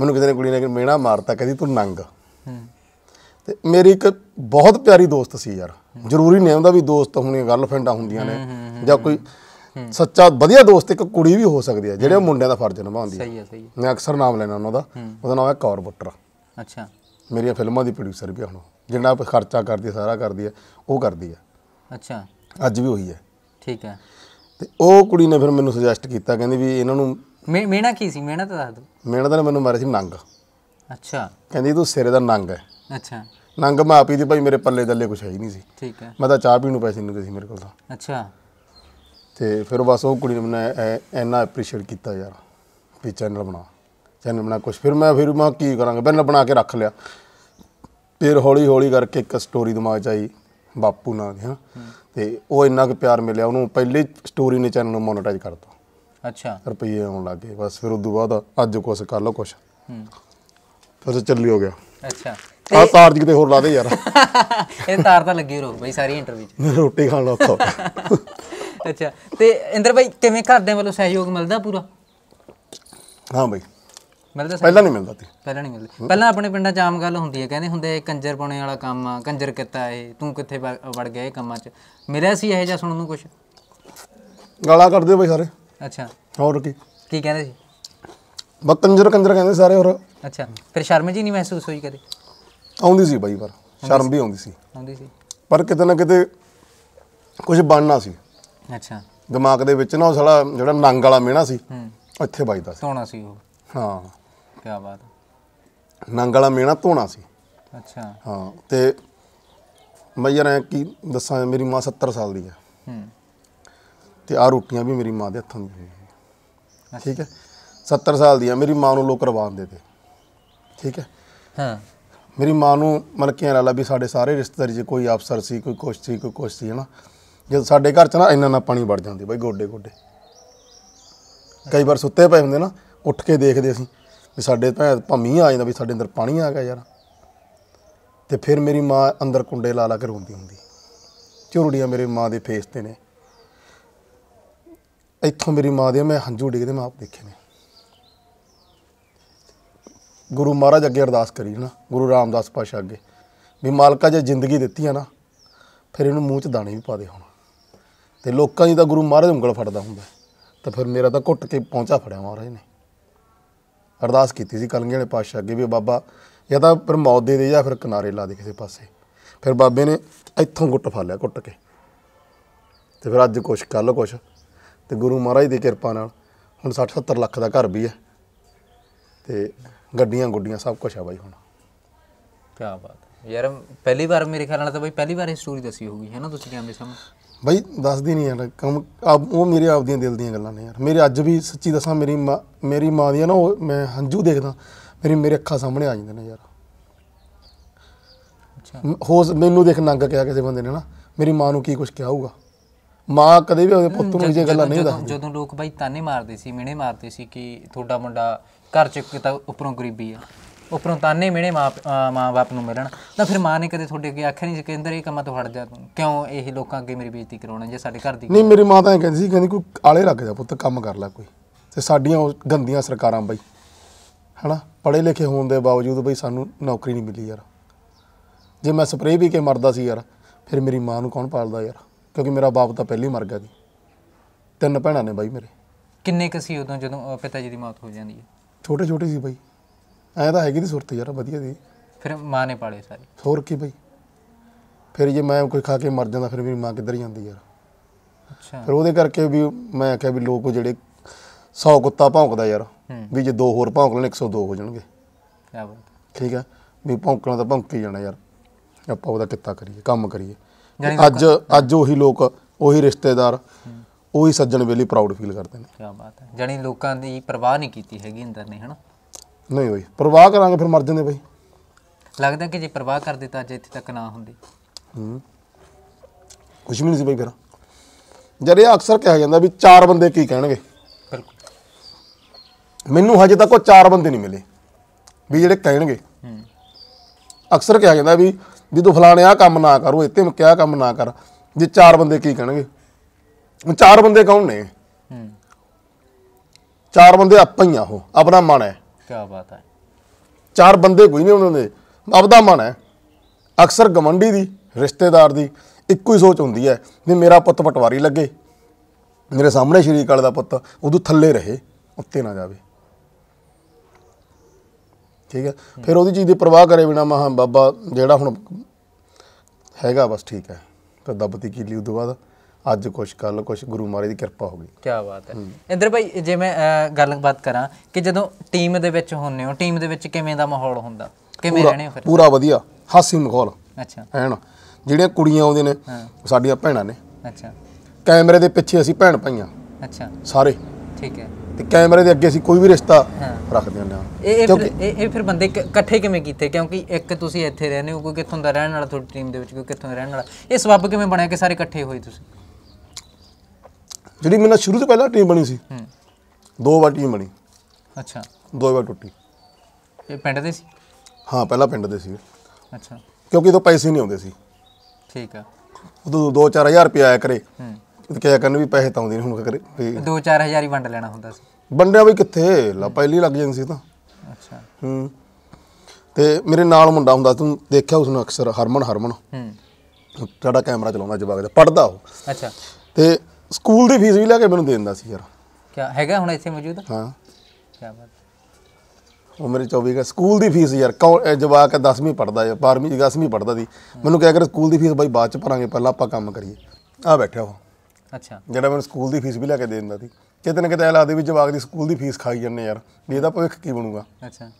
ਮੈਨੂੰ ਕਿਸੇ ਨੇ ਕੁੜੀ ਨੇ ਮੇਣਾ ਮਾਰਤਾ ਕਹਿੰਦੀ ਤੂੰ ਨੰਗ ਤੇ ਮੇਰੀ ਇੱਕ ਬਹੁਤ ਪਿਆਰੀ ਦੋਸਤ ਸੀ ਯਾਰ ਜ਼ਰੂਰੀ ਨਹੀਂ ਹੁੰਦਾ ਵੀ ਦੋਸਤ ਹੋਣੀ ਗਰਲਫ੍ਰੈਂਡਾਂ ਹੁੰਦੀਆਂ ਨੇ ਜਾਂ ਕੋਈ ਸੱਚਾ ਵਧੀਆ ਦੋਸਤ ਇੱਕ ਕੁੜੀ ਵੀ ਹੋ ਸਕਦੀ ਹੈ ਜਿਹੜੇ ਮੁੰਡਿਆਂ ਦਾ ਫਰਜ਼ ਨਿਭਾਉਂਦੀ ਹੈ ਸਹੀ ਹੈ ਸਹੀ ਹੈ ਮੈਂ ਅਕਸਰ ਨਾਮ ਲੈਣਾ ਉਹਨਾਂ ਦਾ ਉਹਦਾ ਨਾਮ ਹੈ ਕੌਰ ਬੁੱਟਰ ਅੱਛਾ ਮੇਰੀਆਂ ਫਿਲਮਾਂ ਦੀ ਪ੍ਰੋਡਿਊਸਰ ਵੀ ਹੁਣ ਜਿਹੜਾ ਖਰਚਾ ਕਰਦੀ ਸਾਰਾ ਕਰਦੀ ਹੈ ਉਹ ਕਰਦੀ ਹੈ ਅੱਛਾ ਅੱਜ ਵੀ ਹੋਈ ਹੈ ਠੀਕ ਹੈ ਤੇ ਉਹ ਕੁੜੀ ਨੇ ਫਿਰ ਮੈਨੂੰ ਸੁਜੈਸਟ ਕੀਤਾ ਕਹਿੰਦੀ ਵੀ ਇਹਨਾਂ ਨੂੰ ਮੇਣਾ ਕੀ ਸੀ ਮੇਣਾ ਤਾਂ ਦੱਸ ਦੋ ਮੇਣਾ ਤਾਂ ਮੈਨੂੰ ਮਾਰੇ ਸੀ ਨੰਗ ਅੱਛਾ ਕਹਿੰਦੀ ਤੂੰ ਸਿਰੇ ਦਾ ਨੰਗ ਹੈ ਅੱਛਾ ਨੰਗ ਮੈਂ ਆਪੀ ਦੀ ਭਾਈ ਮੇਰੇ ਪੱਲੇ ਦੱਲੇ ਕੁਛ ਹੈ ਹੀ ਨਹੀਂ ਸੀ ਠੀਕ ਹੈ ਮੈਂ ਤਾਂ ਚਾਹ ਪੀਣ ਨੂੰ ਪੈਸੇ ਨਹੀਂ ਸੀ ਮੇਰੇ ਕੋਲ ਤਾਂ ਅੱਛਾ ਤੇ ਫਿਰ ਬਸ ਉਹ ਕੁੜੀ ਨੇ ਮੈਨੂੰ ਇੰਨਾ ਐਪਰੀਸ਼ੀਏਟ ਕੀਤਾ ਯਾਰ ਵੀ ਚੈਨਲ ਬਣਾ ਚੈਨਲ ਬਣਾ ਕੁਛ ਫਿਰ ਮੈਂ ਫਿਰ ਮੈਂ ਕੀ ਕਰਾਂਗਾ ਪਹਿਲਾਂ ਬਣਾ ਕੇ ਰੱਖ ਲਿਆ ਫਿਰ ਹੌਲੀ ਹੌਲੀ ਕਰਕੇ ਇੱਕ ਸਟੋਰੀ ਦਿਮਾਗ 'ਚ ਆਈ ਬਾਪੂ ਨਾਲ ਹਾਂ ਤੇ ਉਹ ਇੰਨਾ ਕਿ ਪਿਆਰ ਮਿਲਿਆ ਉਹਨੂੰ ਪਹਿਲੀ ਸਟੋਰੀ ਨੇ ਚੈਨਲ ਨੂੰ ਮੋਨੇਟਾਈਜ਼ ਕਰਤਾ ਅੱਛਾ ਰੁਪਏ ਆਉਣ ਲੱਗੇ ਬਸ ਫਿਰ ਉਸ ਤੋਂ ਬਾਅਦ ਅੱਜ ਕੁਛ ਕਰ ਲਓ ਕੁਛ ਹੂੰ ਫਿਰ ਚੱਲੀ ਹੋ ਗਿਆ ਅੱਛਾ ਆ ਤਾਰ ਜੀ ਕਿਤੇ ਹੋਰ ਲਾ ਦੇ ਯਾਰ ਇਹ ਤਾਰ ਤਾਂ ਲੱਗੀ ਰੋ ਬਈ ਸਾਰੀ ਇੰਟਰਵਿਊ ਚ ਰੋਟੀ ਖਾਣ ਲੋਕ ਅੱਛਾ ਤੇ ਇੰਦਰ ਬਾਈ ਕਿਵੇਂ ਦੇ ਵੱਲੋਂ ਸਹਿਯੋਗ ਮਿਲਦਾ ਪੂਰਾ ਹਾਂ ਬਈ ਮਿਲਦਾ ਪਹਿਲਾਂ ਨਹੀਂ ਮਿਲਦਾ ਸੀ ਪਹਿਲਾਂ ਨਹੀਂ ਮਿਲਦਾ ਪਹਿਲਾਂ ਆਪਣੇ ਪਿੰਡਾਂ 'ਚ ਆਮ ਗੱਲ ਹੁੰਦੀ ਹੈ ਕਹਿੰਦੇ ਹੁੰਦੇ ਕੰਜਰ ਪਾਉਣੇ ਵਾਲਾ ਕੰਮ ਆ ਕੰਜਰ ਕਿੱਤਾ ਇਹ ਤੂੰ ਕਿੱਥੇ ਵੜ ਗਿਆ ਇਹ ਕੰਮਾਂ 'ਚ ਮੇਰੇ ਸੀ ਇਹ ਜਾਂ ਸੁਣਨ ਨੂੰ ਕੁਝ ਗਾਲਾਂ ਕੱਢਦੇ ਬਈ ਸਾਰੇ ਅੱਛਾ ਹੋਰ ਕੀ ਕੀ ਕਹਿੰਦੇ ਸੀ ਬਤੰਜਰ ਕੰਜਰ ਕਹਿੰਦੇ ਸਾਰੇ ਹੋਰ ਅੱਛਾ ਫਿਰ ਸ਼ਰਮ ਜੀ ਨਹੀਂ ਮਹਿਸੂਸ ਹੋਈ ਕਦੇ ਆਉਂਦੀ ਸੀ ਬਾਈ ਪਰ ਸ਼ਰਮ ਵੀ ਆਉਂਦੀ ਸੀ ਆਉਂਦੀ ਸੀ ਪਰ ਕਿਤੇ ਨਾ ਕਿਤੇ ਕੁਝ ਬਣਨਾ ਸੀ ਅੱਛਾ ਦਿਮਾਗ ਦੇ ਵਿੱਚ ਨਾ ਉਹ ਸਾਲਾ ਜਿਹੜਾ ਨੰਗ ਵਾਲਾ ਮਿਹਣਾ ਸੀ ਹੂੰ ਇੱਥੇ ਵੱਜਦਾ ਸੀ ਧੋਣਾ ਸੀ ਉਹ ਹਾਂ ਕੀ ਬਾਤ ਨੰਗ ਵਾਲਾ ਮਿਹਣਾ ਧੋਣਾ ਸੀ ਅੱਛਾ ਹਾਂ ਤੇ ਮੈਂ ਯਾਰ ਕੀ ਦੱਸਾਂ ਮੇਰੀ ਮਾਂ 70 ਸਾਲ ਦੀ ਆ ਹੂੰ ਤੇ ਆ ਰੋਟੀਆਂ ਵੀ ਮੇਰੀ ਮਾਂ ਦੇ ਹੱਥਾਂ ਦੀ ਠੀਕ ਹੈ 70 ਸਾਲ ਦੀ ਆ ਮੇਰੀ ਮਾਂ ਨੂੰ ਲੋਕ ਕਰਵਾਉਣ ਦੇ ਤੇ ਠੀਕ ਹੈ ਹਾਂ ਮੇਰੀ ਮਾਂ ਨੂੰ ਮਲਕੀਆਂ ਲਾਲਾ ਵੀ ਸਾਡੇ ਸਾਰੇ ਰਿਸ਼ਤੇਦਾਰੀ 'ਚ ਕੋਈ ਅਫਸਰ ਸੀ ਕੋਈ ਕੁਛ ਸੀ ਕੋਈ ਕੁਛ ਸੀ ਹਨਾ ਜਦ ਸਾਡੇ ਘਰ 'ਚ ਨਾ ਇੰਨਾ ਨਾ ਪਾਣੀ ਵੜ ਜਾਂਦੀ ਬਾਈ ਗੋਡੇ ਗੋਡੇ ਕਈ ਵਾਰ ਸੁੱਤੇ ਪਏ ਹੁੰਦੇ ਨਾ ਉੱਠ ਕੇ ਦੇਖਦੇ ਅਸੀਂ ਵੀ ਸਾਡੇ ਤਾਂ ਭੰਮੀ ਆ ਜਾਂਦਾ ਵੀ ਸਾਡੇ ਅੰਦਰ ਪਾਣੀ ਆ ਗਿਆ ਯਾਰ ਤੇ ਫਿਰ ਮੇਰੀ ਮਾਂ ਅੰਦਰ ਕੁੰਡੇ ਲਾ ਲਾ ਕੇ ਰੋਂਦੀ ਹੁੰਦੀ ਝੁਰੜੀਆਂ ਮੇਰੇ ਮਾਂ ਦੇ ਫੇਸ ਤੇ ਨੇ ਇੱਥੋਂ ਮੇਰੀ ਮਾਂ ਦੇ ਮੈਂ ਹੰਝੂ ਡਿੱਗਦੇ ਮੈਂ ਆਪ ਦੇਖੇ ਨੇ ਗੁਰੂ ਮਹਾਰਾਜ ਅੱਗੇ ਅਰਦਾਸ ਕਰੀ ਨਾ ਗੁਰੂ ਰਾਮਦਾਸ ਪਾਸ਼ਾ ਅੱਗੇ ਵੀ ਮਾਲਕਾ ਜੇ ਜ਼ਿੰਦਗੀ ਦਿੱਤੀ ਆ ਨਾ ਫਿਰ ਇਹਨੂੰ ਮੂੰਹ 'ਚ ਦਾਣੇ ਵੀ ਪਾ ਦੇ ਹੁਣ ਤੇ ਲੋਕਾਂ ਦੀ ਤਾਂ ਗੁਰੂ ਮਹਾਰਾਜ ਉਂਗਲ ਫੜਦਾ ਹੁੰਦਾ ਤਾਂ ਫਿਰ ਮੇਰਾ ਤਾਂ ਘੁੱਟ ਕੇ ਪਹੁੰਚਾ ਫੜਿਆ ਮਹਾਰਾਜ ਨੇ ਅਰਦਾਸ ਕੀਤੀ ਸੀ ਕਲੰਗੀ ਵਾਲੇ ਪਾਸ਼ਾ ਅੱਗੇ ਵੀ ਬਾਬਾ ਜਾਂ ਤਾਂ ਫਿਰ ਮੌਤ ਦੇ ਦੇ ਜਾਂ ਫਿਰ ਕਿਨਾਰੇ ਲਾ ਦੇ ਕਿਸੇ ਪਾਸੇ ਫਿਰ ਬਾਬੇ ਨੇ ਇੱਥੋਂ ਘੁੱਟ ਫਾਲਿਆ ਲਿਆ ਘੁੱਟ ਕੇ ਤੇ ਫਿਰ ਅੱਜ ਕੁਛ ਕੱਲ ਕੁਛ ਤੇ ਗੁਰੂ ਮਹਾਰਾਜ ਦੀ ਕਿਰਪਾ ਨਾਲ ਹੁਣ 60 70 ਲੱਖ ਦਾ ਘਰ ਵੀ ਹੈ ਤੇ ਗੱਡੀਆਂ ਗੁੱਡੀਆਂ ਸਭ ਕੁਝ ਆ ਬਾਈ ਹੁਣ ਕੀ ਬਾਤ ਹੈ ਯਾਰ ਪਹਿਲੀ ਵਾਰ ਮੇਰੇ ਖਿਆਲ ਨਾਲ ਤਾਂ ਬਾਈ ਪਹਿਲੀ ਵਾਰ ਇਹ ਸਟੋਰੀ ਦੱਸੀ ਹੋਊਗੀ ਹੈ ਨਾ ਤੁਸੀਂ ਕਹਿੰਦੇ ਸਮ ਬਾਈ ਦੱਸਦੀ ਨਹੀਂ ਯਾਰ ਕੰਮ ਉਹ ਮੇਰੇ ਆਪ ਦੀਆਂ ਦਿਲ ਦੀਆਂ ਗੱਲਾਂ ਨੇ ਯਾਰ ਮੇਰੇ ਅੱਜ ਵੀ ਸੱਚੀ ਦੱਸਾਂ ਮੇਰੀ ਮਾਂ ਮੇਰੀ ਮਾਂ ਦੀਆਂ ਨਾ ਉਹ ਮੈਂ ਹੰਝੂ ਦੇਖਦਾ ਮੇਰੀ ਮੇਰੇ ਅੱਖਾਂ ਸਾਹਮਣੇ ਆ ਜਾਂਦੇ ਨੇ ਯਾਰ ਅੱਛਾ ਹੋ ਮੈਨੂੰ ਦੇਖ ਨੰਗ ਕਿਹਾ ਕਿਸੇ ਬੰਦੇ ਨੇ ਨਾ ਮੇਰੀ ਮਾਂ ਨੂੰ ਕੀ ਕੁਝ ਕਿਹਾ ਹੋਊਗਾ ਮਾਂ ਕਦੇ ਵੀ ਆਪਣੇ ਪੁੱਤ ਨੂੰ ਇਹ ਗੱਲਾਂ ਨਹੀਂ ਦੱਸਦੀ ਜਦੋਂ ਲੋਕ ਬਾਈ ਤਾਨੇ ਮਾਰਦੇ ਸੀ ਮਿਹਣੇ ਮਾਰਦੇ ਸੀ ਕਿ ਤੁਹਾਡਾ ਮੁੰਡਾ ਘਰ ਚ ਕਿਤਾ ਉਪਰੋਂ ਗਰੀਬੀ ਆ ਤਾਂ ਤਾਨੇ ਮਿਹਣੇ ਮਾਂ ਬਾਪ ਨੂੰ ਮਿਲਣ ਤਾਂ ਫਿਰ ਮਾਂ ਨੇ ਕਦੇ ਤੁਹਾਡੇ ਅੱਗੇ ਆਖਿਆ ਨਹੀਂ ਸੀ ਕਹਿੰਦਰ ਇਹ ਕੰਮ ਤੋਂ ਹਟ ਜਾ ਤੂੰ ਕਿਉਂ ਇਹ ਲੋਕਾਂ ਅੱਗੇ ਮੇਰੀ ਬੇਇੱਜ਼ਤੀ ਕਰਾਉਣਾ ਜੇ ਸਾਡੇ ਘਰ ਦੀ ਨਹੀਂ ਮੇਰੀ ਮਾਂ ਤਾਂ ਕਹਿੰਦੀ ਸੀ ਕਹਿੰਦੀ ਕੋਈ ਆਲੇ ਲੱਗ ਜਾ ਪੁੱਤ ਕੰਮ ਕਰ ਲੈ ਕੋਈ ਤੇ ਸਾਡੀਆਂ ਉਹ ਗੰਦੀਆਂ ਸਰਕਾਰਾਂ ਬਈ ਹਨਾ ਪੜੇ ਲਿਖੇ ਹੋਣ ਦੇ ਬਾਵਜੂਦ ਬਈ ਸਾਨੂੰ ਨੌਕਰੀ ਨਹੀਂ ਮਿਲੀ ਯਾਰ ਜੇ ਮੈਂ ਸਪਰੇਅ ਵੀ ਕੇ ਮਰਦਾ ਸੀ ਯਾਰ ਫਿਰ ਮੇਰੀ ਮਾਂ ਨੂੰ ਕੌਣ ਪਾਲਦਾ ਯਾਰ ਕਿਉਂਕਿ ਮੇਰਾ ਬਾਪ ਤਾਂ ਪਹਿਲੀ ਹੀ ਮਰ ਗਿਆ ਸੀ ਤਿੰਨ ਭੈਣਾਂ ਨੇ ਬਾਈ ਮੇਰੇ ਕਿੰਨੇ ਕਸੀ ਉਦੋਂ ਜਦੋਂ ਪਿਤਾ ਜੀ ਦੀ ਮੌਤ ਹੋ ਜਾਂਦੀ ਹੈ ਛੋਟੇ ਛੋਟੇ ਸੀ ਬਾਈ ਐ ਤਾਂ ਹੈਗੀ ਦੀ ਸੁਰਤ ਯਾਰ ਵਧੀਆ ਦੀ ਫਿਰ ਮਾਂ ਨੇ ਪਾਲੇ ਸਾਰੇ ਹੋਰ ਕੀ ਬਾਈ ਫਿਰ ਜੇ ਮੈਂ ਕੋਈ ਖਾ ਕੇ ਮਰ ਜਾਂਦਾ ਫਿਰ ਮੇਰੀ ਮਾਂ ਕਿੱਧਰ ਜਾਂਦੀ ਯਾਰ ਅੱਛਾ ਫਿਰ ਉਹਦੇ ਕਰਕੇ ਵੀ ਮੈਂ ਆਖਿਆ ਵੀ ਲੋਕ ਜਿਹੜੇ 100 ਕੁੱਤਾ ਭੌਂਕਦਾ ਯਾਰ ਵੀ ਜੇ ਦੋ ਹੋਰ ਭੌਂਕ ਲੈਣ 102 ਹੋ ਜਾਣਗੇ ਕਿਆ ਬਾਤ ਠੀਕ ਆ ਵੀ ਭੌਂਕਣਾ ਤਾਂ ਹੀ ਜਾਣਾ ਯਾਰ ਆਪਾਂ ਉਹਦਾ ਕਿੱਤਾ ਕਰੀਏ ਕੰਮ ਕਰੀਏ ਅੱਜ ਅੱਜ ਉਹੀ ਲੋਕ ਉਹੀ ਰਿਸ਼ਤੇਦਾਰ ਉਹੀ ਸੱਜਣ ਵੇਲੇ ਪ੍ਰਾਊਡ ਫੀਲ ਕਰਦੇ ਨੇ ਕੀ ਬਾਤ ਹੈ ਜਣੀ ਲੋਕਾਂ ਦੀ ਪਰਵਾਹ ਨਹੀਂ ਕੀਤੀ ਹੈਗੀ ਅੰਦਰ ਨੇ ਹਨਾ ਨਹੀਂ ਹੋਈ ਪਰਵਾਹ ਕਰਾਂਗੇ ਫਿਰ ਮਰ ਜਾਂਦੇ ਬਈ ਲੱਗਦਾ ਕਿ ਜੇ ਪਰਵਾਹ ਕਰ ਦਿੱਤਾ ਜੇ ਇੱਥੇ ਤੱਕ ਨਾ ਹੁੰਦੀ ਹੂੰ ਕੁਝ ਵੀ ਨਹੀਂ ਸੀ ਬਈ ਫਿਰ ਜਦ ਇਹ ਅਕਸਰ ਕਿਹਾ ਜਾਂਦਾ ਵੀ ਚਾਰ ਬੰਦੇ ਕੀ ਕਹਿਣਗੇ ਬਿਲਕੁਲ ਮੈਨੂੰ ਹਜੇ ਤੱਕ ਉਹ ਚਾਰ ਬੰਦੇ ਨਹੀਂ ਮਿਲੇ ਵੀ ਜਿਹੜੇ ਕਹਿਣਗੇ ਹੂੰ ਅਕਸਰ ਕਿਹਾ ਜਾਂਦਾ ਵੀ ਜਦੋਂ ਤੂੰ ਫਲਾਣੇ ਆ ਕੰਮ ਨਾ ਕਰੋ ਇੱਥੇ ਮੈਂ ਕਿਹਾ ਕੰਮ ਨਾ ਕਰ ਜੇ ਚਾਰ ਬੰਦੇ ਕੀ ਕਹਿਣਗੇ ਚਾਰ ਬੰਦੇ ਕੌਣ ਨੇ ਹੂੰ ਚਾਰ ਬੰਦੇ ਆਪਾਂ ਹੀ ਆ ਉਹ ਆਪਣਾ ਮਨ ਹੈ ਕੀ ਬਾਤ ਹੈ ਚਾਰ ਬੰਦੇ ਕੋਈ ਨਹੀਂ ਉਹਨਾਂ ਦੇ ਆਪਦਾ ਮਨ ਹੈ ਅਕਸਰ ਗਮੰਡੀ ਦੀ ਰਿਸ਼ਤੇਦਾਰ ਦੀ ਇੱਕੋ ਹੀ ਸੋਚ ਹੁੰਦੀ ਹੈ ਵੀ ਮੇਰਾ ਪੁੱਤ ਪਟਵਾਰੀ ਲੱਗੇ ਮੇਰੇ ਸਾਹਮਣੇ ਸ਼੍ਰੀ ਕਾਲ ਦਾ ਪੁੱਤ ਉਦੋਂ ਥੱਲੇ ਰਹੇ ਉੱਤੇ ਨਾ ਜਾਵੇ ਠੀਕ ਹੈ ਫਿਰ ਉਹਦੀ ਚੀਜ਼ ਦੀ ਪਰਵਾਹ ਕਰੇ ਬਿਨਾ ਮਹਾ ਬਾਬਾ ਜਿਹੜਾ ਹੁਣ ਹੈਗਾ ਬਸ ਠੀਕ ਹੈ ਤਾਂ ਦਬਤੀ ਲਈ ਉਦੋਂ ਬਾਅਦ ਅੱਜ ਕੁਛ ਕੱਲ ਕੁਛ ਗੁਰੂ ਮਹਾਰਾਜ ਦੀ ਕਿਰਪਾ ਹੋ ਗਈ ਕੀ ਬਾਤ ਹੈ ਇੰਦਰ ਭਾਈ ਜੇ ਮੈਂ ਗੱਲਬਾਤ ਕਰਾਂ ਕਿ ਜਦੋਂ ਟੀਮ ਦੇ ਵਿੱਚ ਹੁੰਨੇ ਹੋ ਟੀਮ ਦੇ ਵਿੱਚ ਕਿਵੇਂ ਦਾ ਮਾਹੌਲ ਹੁੰਦਾ ਕਿਵੇਂ ਰਹਿਣੇ ਹੋ ਫਿਰ ਪੂਰਾ ਵਧੀਆ ਹਾਸੀ ਮਾਹੌਲ ਅੱਛਾ ਨਾ। ਜਿਹੜੀਆਂ ਕੁੜੀਆਂ ਆਉਂਦੀਆਂ ਨੇ ਸਾਡੀਆਂ ਭੈਣਾਂ ਨੇ ਅੱਛਾ ਕੈਮਰੇ ਦੇ ਪਿੱਛੇ ਅਸੀਂ ਭੈਣ ਪਈਆਂ। ਅੱਛਾ ਸਾਰੇ ਠੀਕ ਹੈ ਤੇ ਕੈਮਰੇ ਦੇ ਅੱਗੇ ਅਸੀਂ ਕੋਈ ਵੀ ਰਿਸ਼ਤਾ ਰੱਖਦੇ ਹੁੰਦੇ ਹਾਂ ਇਹ ਇਹ ਫਿਰ ਬੰਦੇ ਇਕੱਠੇ ਕਿਵੇਂ ਕੀਤੇ ਕਿਉਂਕਿ ਇੱਕ ਤੁਸੀਂ ਇੱਥੇ ਰਹਿੰਦੇ ਹੋ ਕੋਈ ਕਿੱਥੋਂ ਦਾ ਰਹਿਣ ਵਾਲਾ ਤੁਹਾਡੀ ਟੀਮ ਦੇ ਵਿੱਚ ਕੋਈ ਕਿੱਥੋਂ ਦਾ ਰਹਿਣ ਵਾਲਾ ਇਹ ਸਬੱਬ ਕਿਵੇਂ ਬਣਿਆ ਕਿ ਸਾਰੇ ਇਕੱਠੇ ਹੋਏ ਤੁਸੀਂ ਜਿਹੜੀ ਮੇਰੇ ਨਾਲ ਸ਼ੁਰੂ ਤੋਂ ਪਹਿਲਾਂ ਟੀਮ ਬਣੀ ਸੀ ਹੂੰ ਦੋ ਵਾਰ ਟੀਮ ਬਣੀ ਅੱਛਾ ਦੋ ਵਾਰ ਟੁੱਟੀ ਇਹ ਪਿੰਡ ਦੇ ਸੀ ਹਾਂ ਪਹਿਲਾਂ ਪਿੰਡ ਦੇ ਸੀ ਅੱਛਾ ਕਿਉਂਕਿ ਉਦੋਂ ਪੈਸੇ ਨਹੀਂ ਆਉਂਦੇ ਸੀ ਠੀਕ ਆ ਉਦੋਂ 2-4000 ਰੁਪਏ ਆਇਆ ਕਰੇ ਹੂੰ ਕਿਹਾ ਕਰਨ ਵੀ ਪੈਸੇ ਤਾਂ ਆਉਂਦੇ ਨਹੀਂ ਹੁਣ ਕਰੇ 2-4000 ਹੀ ਵੰਡ ਲੈਣਾ ਹੁੰਦਾ ਸੀ ਵੰਡਿਆ ਵੀ ਕਿੱਥੇ ਲਾ ਪਹਿਲੀ ਲੱਗ ਜਾਂਦੀ ਸੀ ਤਾਂ ਅੱਛਾ ਹੂੰ ਤੇ ਮੇਰੇ ਨਾਲ ਮੁੰਡਾ ਹੁੰਦਾ ਤੂੰ ਦੇਖਿਆ ਉਸ ਨੂੰ ਅਕਸਰ ਹਰਮਨ ਹਰਮਨ ਹੂੰ ਤੁਹਾਡਾ ਕੈਮਰਾ ਚਲਾਉਂਦਾ ਜਵਾਗ ਦਾ ਪੜਦਾ ਉਹ ਅੱਛਾ ਤੇ ਸਕੂਲ ਦੀ ਫੀਸ ਵੀ ਲੈ ਕੇ ਮੈਨੂੰ ਦੇ ਦਿੰਦਾ ਸੀ ਯਾਰ ਕੀ ਹੈਗਾ ਹੁਣ ਇੱਥੇ ਮੌਜੂਦ ਹਾਂ ਕੀ ਬਾਤ ਉਹ ਮੇਰੇ 24 ਦਾ ਸਕੂਲ ਦੀ ਫੀਸ ਯਾਰ ਜਵਾਕ 10ਵੀਂ ਪੜਦਾ ਹੈ 12ਵੀਂ 10ਵੀਂ ਪੜਦਾ ਦੀ ਮੈਨੂੰ ਕਹਿਆ ਕਰ ਸਕੂਲ ਦੀ ਫੀਸ ਬਾਈ ਬਾਅਦ ਚ ਭਰਾਂਗੇ ਪਹਿਲਾਂ ਆਪਾਂ ਕੰਮ ਕਰੀਏ ਆ ਬੈਠਾ ਉਹ ਅੱਛਾ ਜਿਹੜਾ ਮੈਨੂੰ ਸਕੂਲ ਦੀ ਫੀਸ ਵੀ ਲੈ ਕੇ ਦੇ ਦਿੰਦਾ ਸੀ ਕਿਤੇ ਨਾ ਕਿਤੇ ਲਾਦੇ ਵੀ ਜਵਾਕ ਦੀ ਸਕੂਲ ਦੀ ਫੀਸ ਖਾਈ ਜਾਂਦੇ ਯਾਰ ਵੀ ਇਹਦਾ ਭਵਿੱਖ ਕੀ ਬਣੂਗਾ ਅੱਛਾ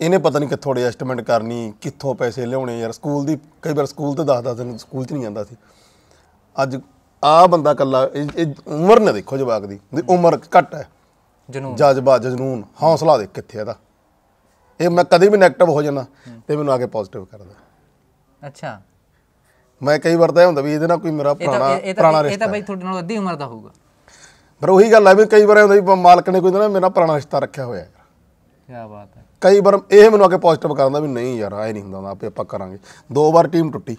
ਇਹਨੇ ਪਤਾ ਨਹੀਂ ਕਿੱਥੋਂ ਐਡਜਸਟਮੈਂਟ ਕਰਨੀ ਕਿੱਥੋਂ ਪੈਸੇ ਲਿਆਉਣੇ ਯਾਰ ਸਕੂਲ ਦੀ ਕਈ ਵਾਰ ਸਕੂਲ ਤੇ 10-10 ਦਿਨ ਸਕੂਲ 'ਚ ਨਹੀਂ ਜਾਂਦਾ ਸੀ ਅੱਜ ਆ ਬੰਦਾ ਕੱਲਾ ਇਹ- ਉਮਰ ਨੇ ਦੇਖੋ ਜਵਾਕ ਦੀ ਉਮਰ ਘੱਟ ਹੈ ਜਨੂਨ ਜਜ਼ਬਾ ਜਨੂਨ ਹੌਸਲਾ ਦੇ ਕਿੱਥੇ ਇਹਦਾ ਇਹ ਮੈਂ ਕਦੇ ਵੀ 네ਗੇਟਿਵ ਹੋ ਜਾਣਾ ਤੇ ਮੈਨੂੰ ਆ ਕੇ ਪੋਜ਼ਿਟਿਵ ਕਰਦਾ ਅੱਛਾ ਮੈਂ ਕਈ ਵਾਰ ਤਾਂ ਹੁੰਦਾ ਵੀ ਇਹਦੇ ਨਾਲ ਕੋਈ ਮੇਰਾ ਪੁਰਾਣਾ ਇਹ ਪੁਰਾਣਾ ਤਾਂ ਇਹ ਤਾਂ ਬਈ ਤੁਹਾਡੇ ਨਾਲ ਅੱਧੀ ਉਮਰ ਦਾ ਹੋਊਗਾ ਪਰ ਉਹੀ ਗੱਲ ਹੈ ਵੀ ਕਈ ਵਾਰ ਹੁੰਦਾ ਵੀ ਮਾਲਕ ਨੇ ਕੋਈ ਨਾ ਮੇਰਾ ਪੁਰਾਣਾ ਰਿਸ਼ਤਾ ਰੱਖਿਆ ਹੋਇਆ ਹੈ ਕੀ ਬਾਤ ਹੈ ਕਈ ਵਾਰ ਇਹ ਮੈਨੂੰ ਆ ਕੇ ਪੋਜ਼ਿਟਿਵ ਕਰਦਾ ਵੀ ਨਹੀਂ ਯਾਰ ਆਏ ਨਹੀਂ ਹੁੰਦਾ ਆਪੇ ਆਪਾਂ ਕਰਾਂਗੇ ਦੋ ਵਾਰ ਟੀਮ ਟੁੱਟੀ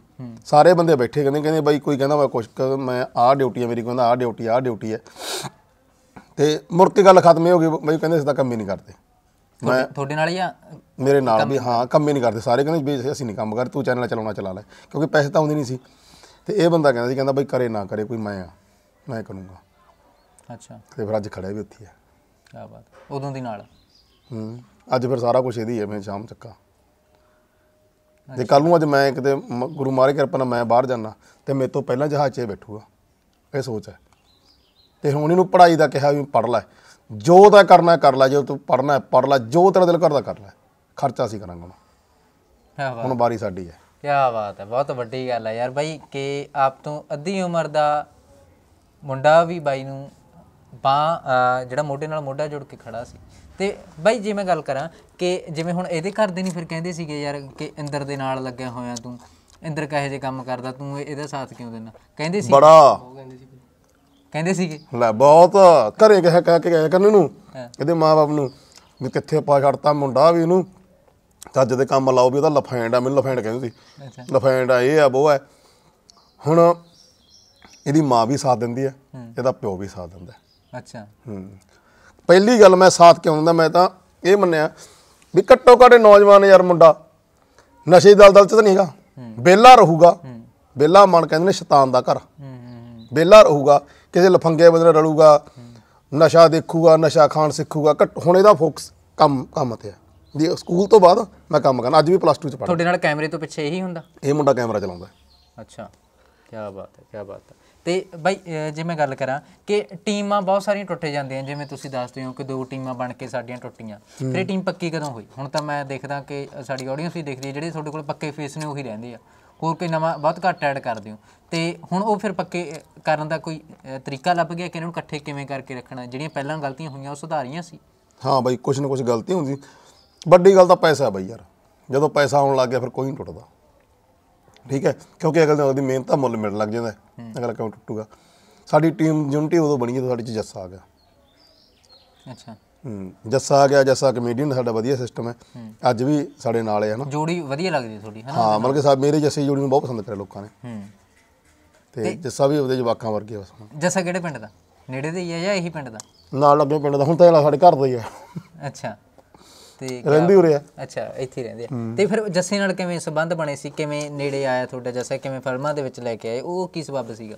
ਸਾਰੇ ਬੰਦੇ ਬੈਠੇ ਕਹਿੰਦੇ ਕਹਿੰਦੇ ਬਾਈ ਕੋਈ ਕਹਿੰਦਾ ਮੈਂ ਕੁਛ ਮੈਂ ਆਹ ਡਿਊਟੀ ਆ ਮੇਰੀ ਕਹਿੰਦਾ ਆਹ ਡਿਊਟੀ ਆਹ ਡਿਊਟੀ ਹੈ ਤੇ ਮੁੜ ਕੇ ਗੱਲ ਖਤਮ ਹੋ ਗਈ ਬਾਈ ਕਹਿੰਦੇ ਇਸ ਦਾ ਕੰਮ ਹੀ ਨਹੀਂ ਕਰਦੇ ਮੈਂ ਤੁਹਾਡੇ ਨਾਲ ਜਾਂ ਮੇਰੇ ਨਾਲ ਵੀ ਹਾਂ ਕੰਮ ਹੀ ਨਹੀਂ ਕਰਦੇ ਸਾਰੇ ਕਹਿੰਦੇ ਵੀ ਅਸੀਂ ਨਹੀਂ ਕੰਮ ਕਰ ਤੂੰ ਚੈਨਲ ਚਲਾਉਣਾ ਚਲਾ ਲੈ ਕਿਉਂਕਿ ਪੈਸੇ ਤਾਂ ਆਉਂਦੇ ਨਹੀਂ ਸੀ ਤੇ ਇਹ ਬੰਦਾ ਕਹਿੰਦਾ ਸੀ ਕਹਿੰਦਾ ਬਾਈ ਕਰੇ ਨਾ ਕਰੇ ਕੋਈ ਮੈਂ ਆ ਮੈਂ ਕਰੂੰਗਾ ਅੱਛਾ ਤੇ ਫਿਰ ਅੱਜ ਖੜਿਆ ਵੀ ਉੱਥੇ ਆ ਕੀ ਬਾਤ ਉਦੋਂ ਦੀ ਨਾਲ ਹੂੰ ਅੱਜ ਫਿਰ ਸਾਰਾ ਕੁਝ ਇਹਦੀ ਹੈ ਮੈਂ ਸ਼ਾਮ ਚੱਕਾ ਜੇ ਕੱਲ ਨੂੰ ਅੱਜ ਮੈਂ ਕਿਤੇ ਗੁਰੂ ਮਾਰੇ ਕਿਰਪਾ ਨਾਲ ਮੈਂ ਬਾਹਰ ਜਾਣਾ ਤੇ ਮੇਰੇ ਤੋਂ ਪਹਿਲਾਂ ਜਹਾਜ਼ 'ਚ ਬੈਠੂਗਾ ਇਹ ਸੋਚ ਹੈ ਤੇ ਹੁਣ ਇਹਨੂੰ ਪੜ੍ਹਾਈ ਦਾ ਕਿਹਾ ਵੀ ਪੜ੍ਹ ਲੈ ਜੋ ਤਾ ਕਰਨਾ ਕਰ ਲੈ ਜੋ ਤੂੰ ਪੜ੍ਹਨਾ ਹੈ ਪੜ੍ਹ ਲੈ ਜੋ ਤੇਰਾ ਦਿਲ ਕਰਦਾ ਕਰ ਲੈ ਖਰਚਾ ਸੀ ਕਰਾਂਗਾ ਹੁਣ ਕਿਆ ਹੁਣ ਵਾਰੀ ਸਾਡੀ ਹੈ ਕੀ ਬਾਤ ਹੈ ਬਹੁਤ ਵੱਡੀ ਗੱਲ ਹੈ ਯਾਰ ਬਾਈ ਕਿ ਆਪ ਤੋਂ ਅੱਧੀ ਉਮਰ ਦਾ ਮੁੰਡਾ ਵੀ ਬਾਈ ਨੂੰ ਬਾ ਜਿਹੜਾ ਮੋਢੇ ਨਾਲ ਮੋਢਾ ਜੁੜ ਕੇ ਖੜਾ ਸੀ ਤੇ ਬਾਈ ਜੇ ਮੈਂ ਗੱਲ ਕਰਾਂ ਕਿ ਜਿਵੇਂ ਹੁਣ ਇਹਦੇ ਘਰ ਦੇ ਨਹੀਂ ਫਿਰ ਕਹਿੰਦੇ ਸੀਗੇ ਯਾਰ ਕਿ ਇੰਦਰ ਦੇ ਨਾਲ ਲੱਗਿਆ ਹੋਇਆ ਤੂੰ ਇੰਦਰ ਕਹੇ ਜੇ ਕੰਮ ਕਰਦਾ ਤੂੰ ਇਹਦਾ ਸਾਥ ਕਿਉਂ ਦਿੰਦਾ ਕਹਿੰਦੇ ਸੀ ਬੜਾ ਕਹਿੰਦੇ ਸੀਗੇ ਲੈ ਬਹੁਤ ਘਰੇ ਕਹਿ ਕਹਿ ਕੇ ਗਿਆ ਕਰਨ ਨੂੰ ਇਹਦੇ ਮਾਪੇ ਨੂੰ ਵੀ ਕਿੱਥੇ ਪਾ ਛੱਡਤਾ ਮੁੰਡਾ ਵੀ ਇਹਨੂੰ ਚੱਜ ਦੇ ਕੰਮ ਲਾਓ ਵੀ ਉਹਦਾ ਲਫੈਂਡ ਆ ਮੈਨੂੰ ਲਫੈਂਡ ਕਹਿੰਦੇ ਸੀ ਲਫੈਂਡ ਆ ਇਹ ਆ ਉਹ ਆ ਹੁਣ ਇਹਦੀ ਮਾਂ ਵੀ ਸਾਥ ਦਿੰਦੀ ਆ ਇਹਦਾ ਪਿਓ ਵੀ ਸਾਥ ਦਿੰਦਾ ਅੱਛਾ ਹੂੰ ਪਹਿਲੀ ਗੱਲ ਮੈਂ ਸਾਥ ਕਿਉਂ ਹੁੰਦਾ ਮੈਂ ਤਾਂ ਇਹ ਮੰਨਿਆ ਵੀ ਘੱਟੋ ਘੱਟ ਨੌਜਵਾਨ ਯਾਰ ਮੁੰਡਾ ਨਸ਼ੇ ਦਲ ਦਲ ਚ ਤਾਂ ਨਹੀਂਗਾ ਬੇਲਾ ਰਹੂਗਾ ਬੇਲਾ ਮਨ ਕਹਿੰਦੇ ਨੇ ਸ਼ੈਤਾਨ ਦਾ ਘਰ ਬੇਲਾ ਰਹੂਗਾ ਕਿਸੇ ਲਫੰਗੇ ਬੰਦੇ ਨਾਲ ਰਲੂਗਾ ਨਸ਼ਾ ਦੇਖੂਗਾ ਨਸ਼ਾ ਖਾਣ ਸਿੱਖੂਗਾ ਘੱਟ ਹੁਣ ਇਹਦਾ ਫੋਕਸ ਕੰਮ ਕੰਮ ਤੇ ਆ ਦੀ ਸਕੂਲ ਤੋਂ ਬਾਅਦ ਮੈਂ ਕੰਮ ਕਰਨਾ ਅੱਜ ਵੀ ਪਲੱਸ 2 ਚ ਪੜ੍ਹਦਾ ਤੁਹਾਡੇ ਨਾਲ ਕੈਮਰੇ ਤੋਂ ਪਿੱਛੇ ਇਹੀ ਹੁੰਦਾ ਇਹ ਮੁੰਡਾ ਕੈਮਰਾ ਚਲਾਉਂਦਾ ਅੱਛਾ ਕੀ ਬਾਤ ਹੈ ਕੀ ਬਾਤ ਹੈ ਤੇ ਬਾਈ ਜੇ ਮੈਂ ਗੱਲ ਕਰਾਂ ਕਿ ਟੀਮਾਂ ਬਹੁਤ ਸਾਰੀਆਂ ਟੁੱਟੇ ਜਾਂਦੀਆਂ ਜਿਵੇਂ ਤੁਸੀਂ ਦੱਸਦੇ ਹੋ ਕਿ ਦੋ ਟੀਮਾਂ ਬਣ ਕੇ ਸਾਡੀਆਂ ਟੁੱਟੀਆਂ ਫਿਰ ਇਹ ਟੀਮ ਪੱਕੀ ਕਦੋਂ ਹੋਈ ਹੁਣ ਤਾਂ ਮੈਂ ਦੇਖਦਾ ਕਿ ਸਾਡੀ ਆਡੀਅנס ਵੀ ਦੇਖਦੀ ਹੈ ਜਿਹੜੇ ਤੁਹਾਡੇ ਕੋਲ ਪੱਕੇ ਫੇਸ ਨੇ ਉਹੀ ਰਹਿੰਦੇ ਆ ਹੋਰ ਕੋਈ ਨਵਾਂ ਬਹੁਤ ਘੱਟ ਐਡ ਕਰਦੇ ਹੋ ਤੇ ਹੁਣ ਉਹ ਫਿਰ ਪੱਕੇ ਕਰਨ ਦਾ ਕੋਈ ਤਰੀਕਾ ਲੱਭ ਗਿਆ ਕਿ ਇਹਨਾਂ ਨੂੰ ਇਕੱਠੇ ਕਿਵੇਂ ਕਰਕੇ ਰੱਖਣਾ ਜਿਹੜੀਆਂ ਪਹਿਲਾਂ ਗਲਤੀਆਂ ਹੋਈਆਂ ਉਹ ਸੁਧਾਰੀਆਂ ਸੀ ਹਾਂ ਬਾਈ ਕੁਝ ਨਾ ਕੁਝ ਗਲਤੀ ਹੁੰਦੀ ਵੱਡੀ ਗੱਲ ਤਾਂ ਪੈਸਾ ਬਾਈ ਯਾਰ ਜਦੋਂ ਪੈਸਾ ਆਉਣ ਲੱਗ ਗਿਆ ਫਿਰ ਕੋਈ ਨਹੀਂ ਟੁੱਟਦਾ ਠੀਕ ਹੈ ਕਿਉਂਕਿ ਅਗਲੇ ਨਾਲ ਦੀ ਮਿਹਨਤ ਦਾ ਮੁੱਲ ਮਿਲਣ ਲੱਗ ਜਾਂਦਾ ਅਗਲਾ ਕੰਮ ਟੁੱਟੂਗਾ ਸਾਡੀ ਟੀਮ ਯੂਨਿਟੀ ਉਦੋਂ ਬਣੀ ਜਦੋਂ ਸਾਡੇ ਚ ਜੱਸਾ ਆ ਗਿਆ ਅੱਛਾ ਜੱਸਾ ਆ ਗਿਆ ਜੱਸਾ ਕਮੇਡੀਅਨ ਸਾਡਾ ਵਧੀਆ ਸਿਸਟਮ ਹੈ ਅੱਜ ਵੀ ਸਾਡੇ ਨਾਲ ਹੈ ਹਨਾ ਜੋੜੀ ਵਧੀਆ ਲੱਗਦੀ ਹੈ ਹਨਾ ਹਾਂ ਮਤਲਬ ਕਿ ਸਾਹਿਬ ਮੇਰੇ ਜੱਸੇ ਜੋੜੀ ਨੂੰ ਬਹੁਤ ਪਸੰਦ ਕਰੇ ਲੋਕਾਂ ਨੇ ਹੂੰ ਤੇ ਜੱਸਾ ਵੀ ਉਹਦੇ ਜਵਾਕਾਂ ਵਰਗੇ ਬਸ ਜੱਸਾ ਕਿਹੜੇ ਪਿੰਡ ਦਾ ਨੇੜੇ ਦੇ ਹੀ ਹੈ ਜਾਂ ਇਹੀ ਪਿੰਡ ਦਾ ਨਾਲ ਲੱਗੇ ਪਿੰਡ ਦਾ ਹੁਣ ਤਾਂ ਇਹ ਸਾਡੇ ਘਰ ਦਾ ਹੀ ਹੈ ਅੱਛਾ ਤੇ ਰਹਿੰਦੀ ਉਰੇ ਆ ਅੱਛਾ ਇੱਥੇ ਹੀ ਰਹਿੰਦੇ ਆ ਤੇ ਫਿਰ ਜੱਸੇ ਨਾਲ ਕਿਵੇਂ ਸੰਬੰਧ ਬਣੇ ਸੀ ਕਿਵੇਂ ਨੇੜੇ ਆਇਆ ਤੁਹਾਡਾ ਜੱਸਾ ਕਿਵੇਂ ਫਰਮਾ ਦੇ ਵਿੱਚ ਲੈ ਕੇ ਆਏ ਉਹ ਕੀ ਸਬਬ ਸੀਗਾ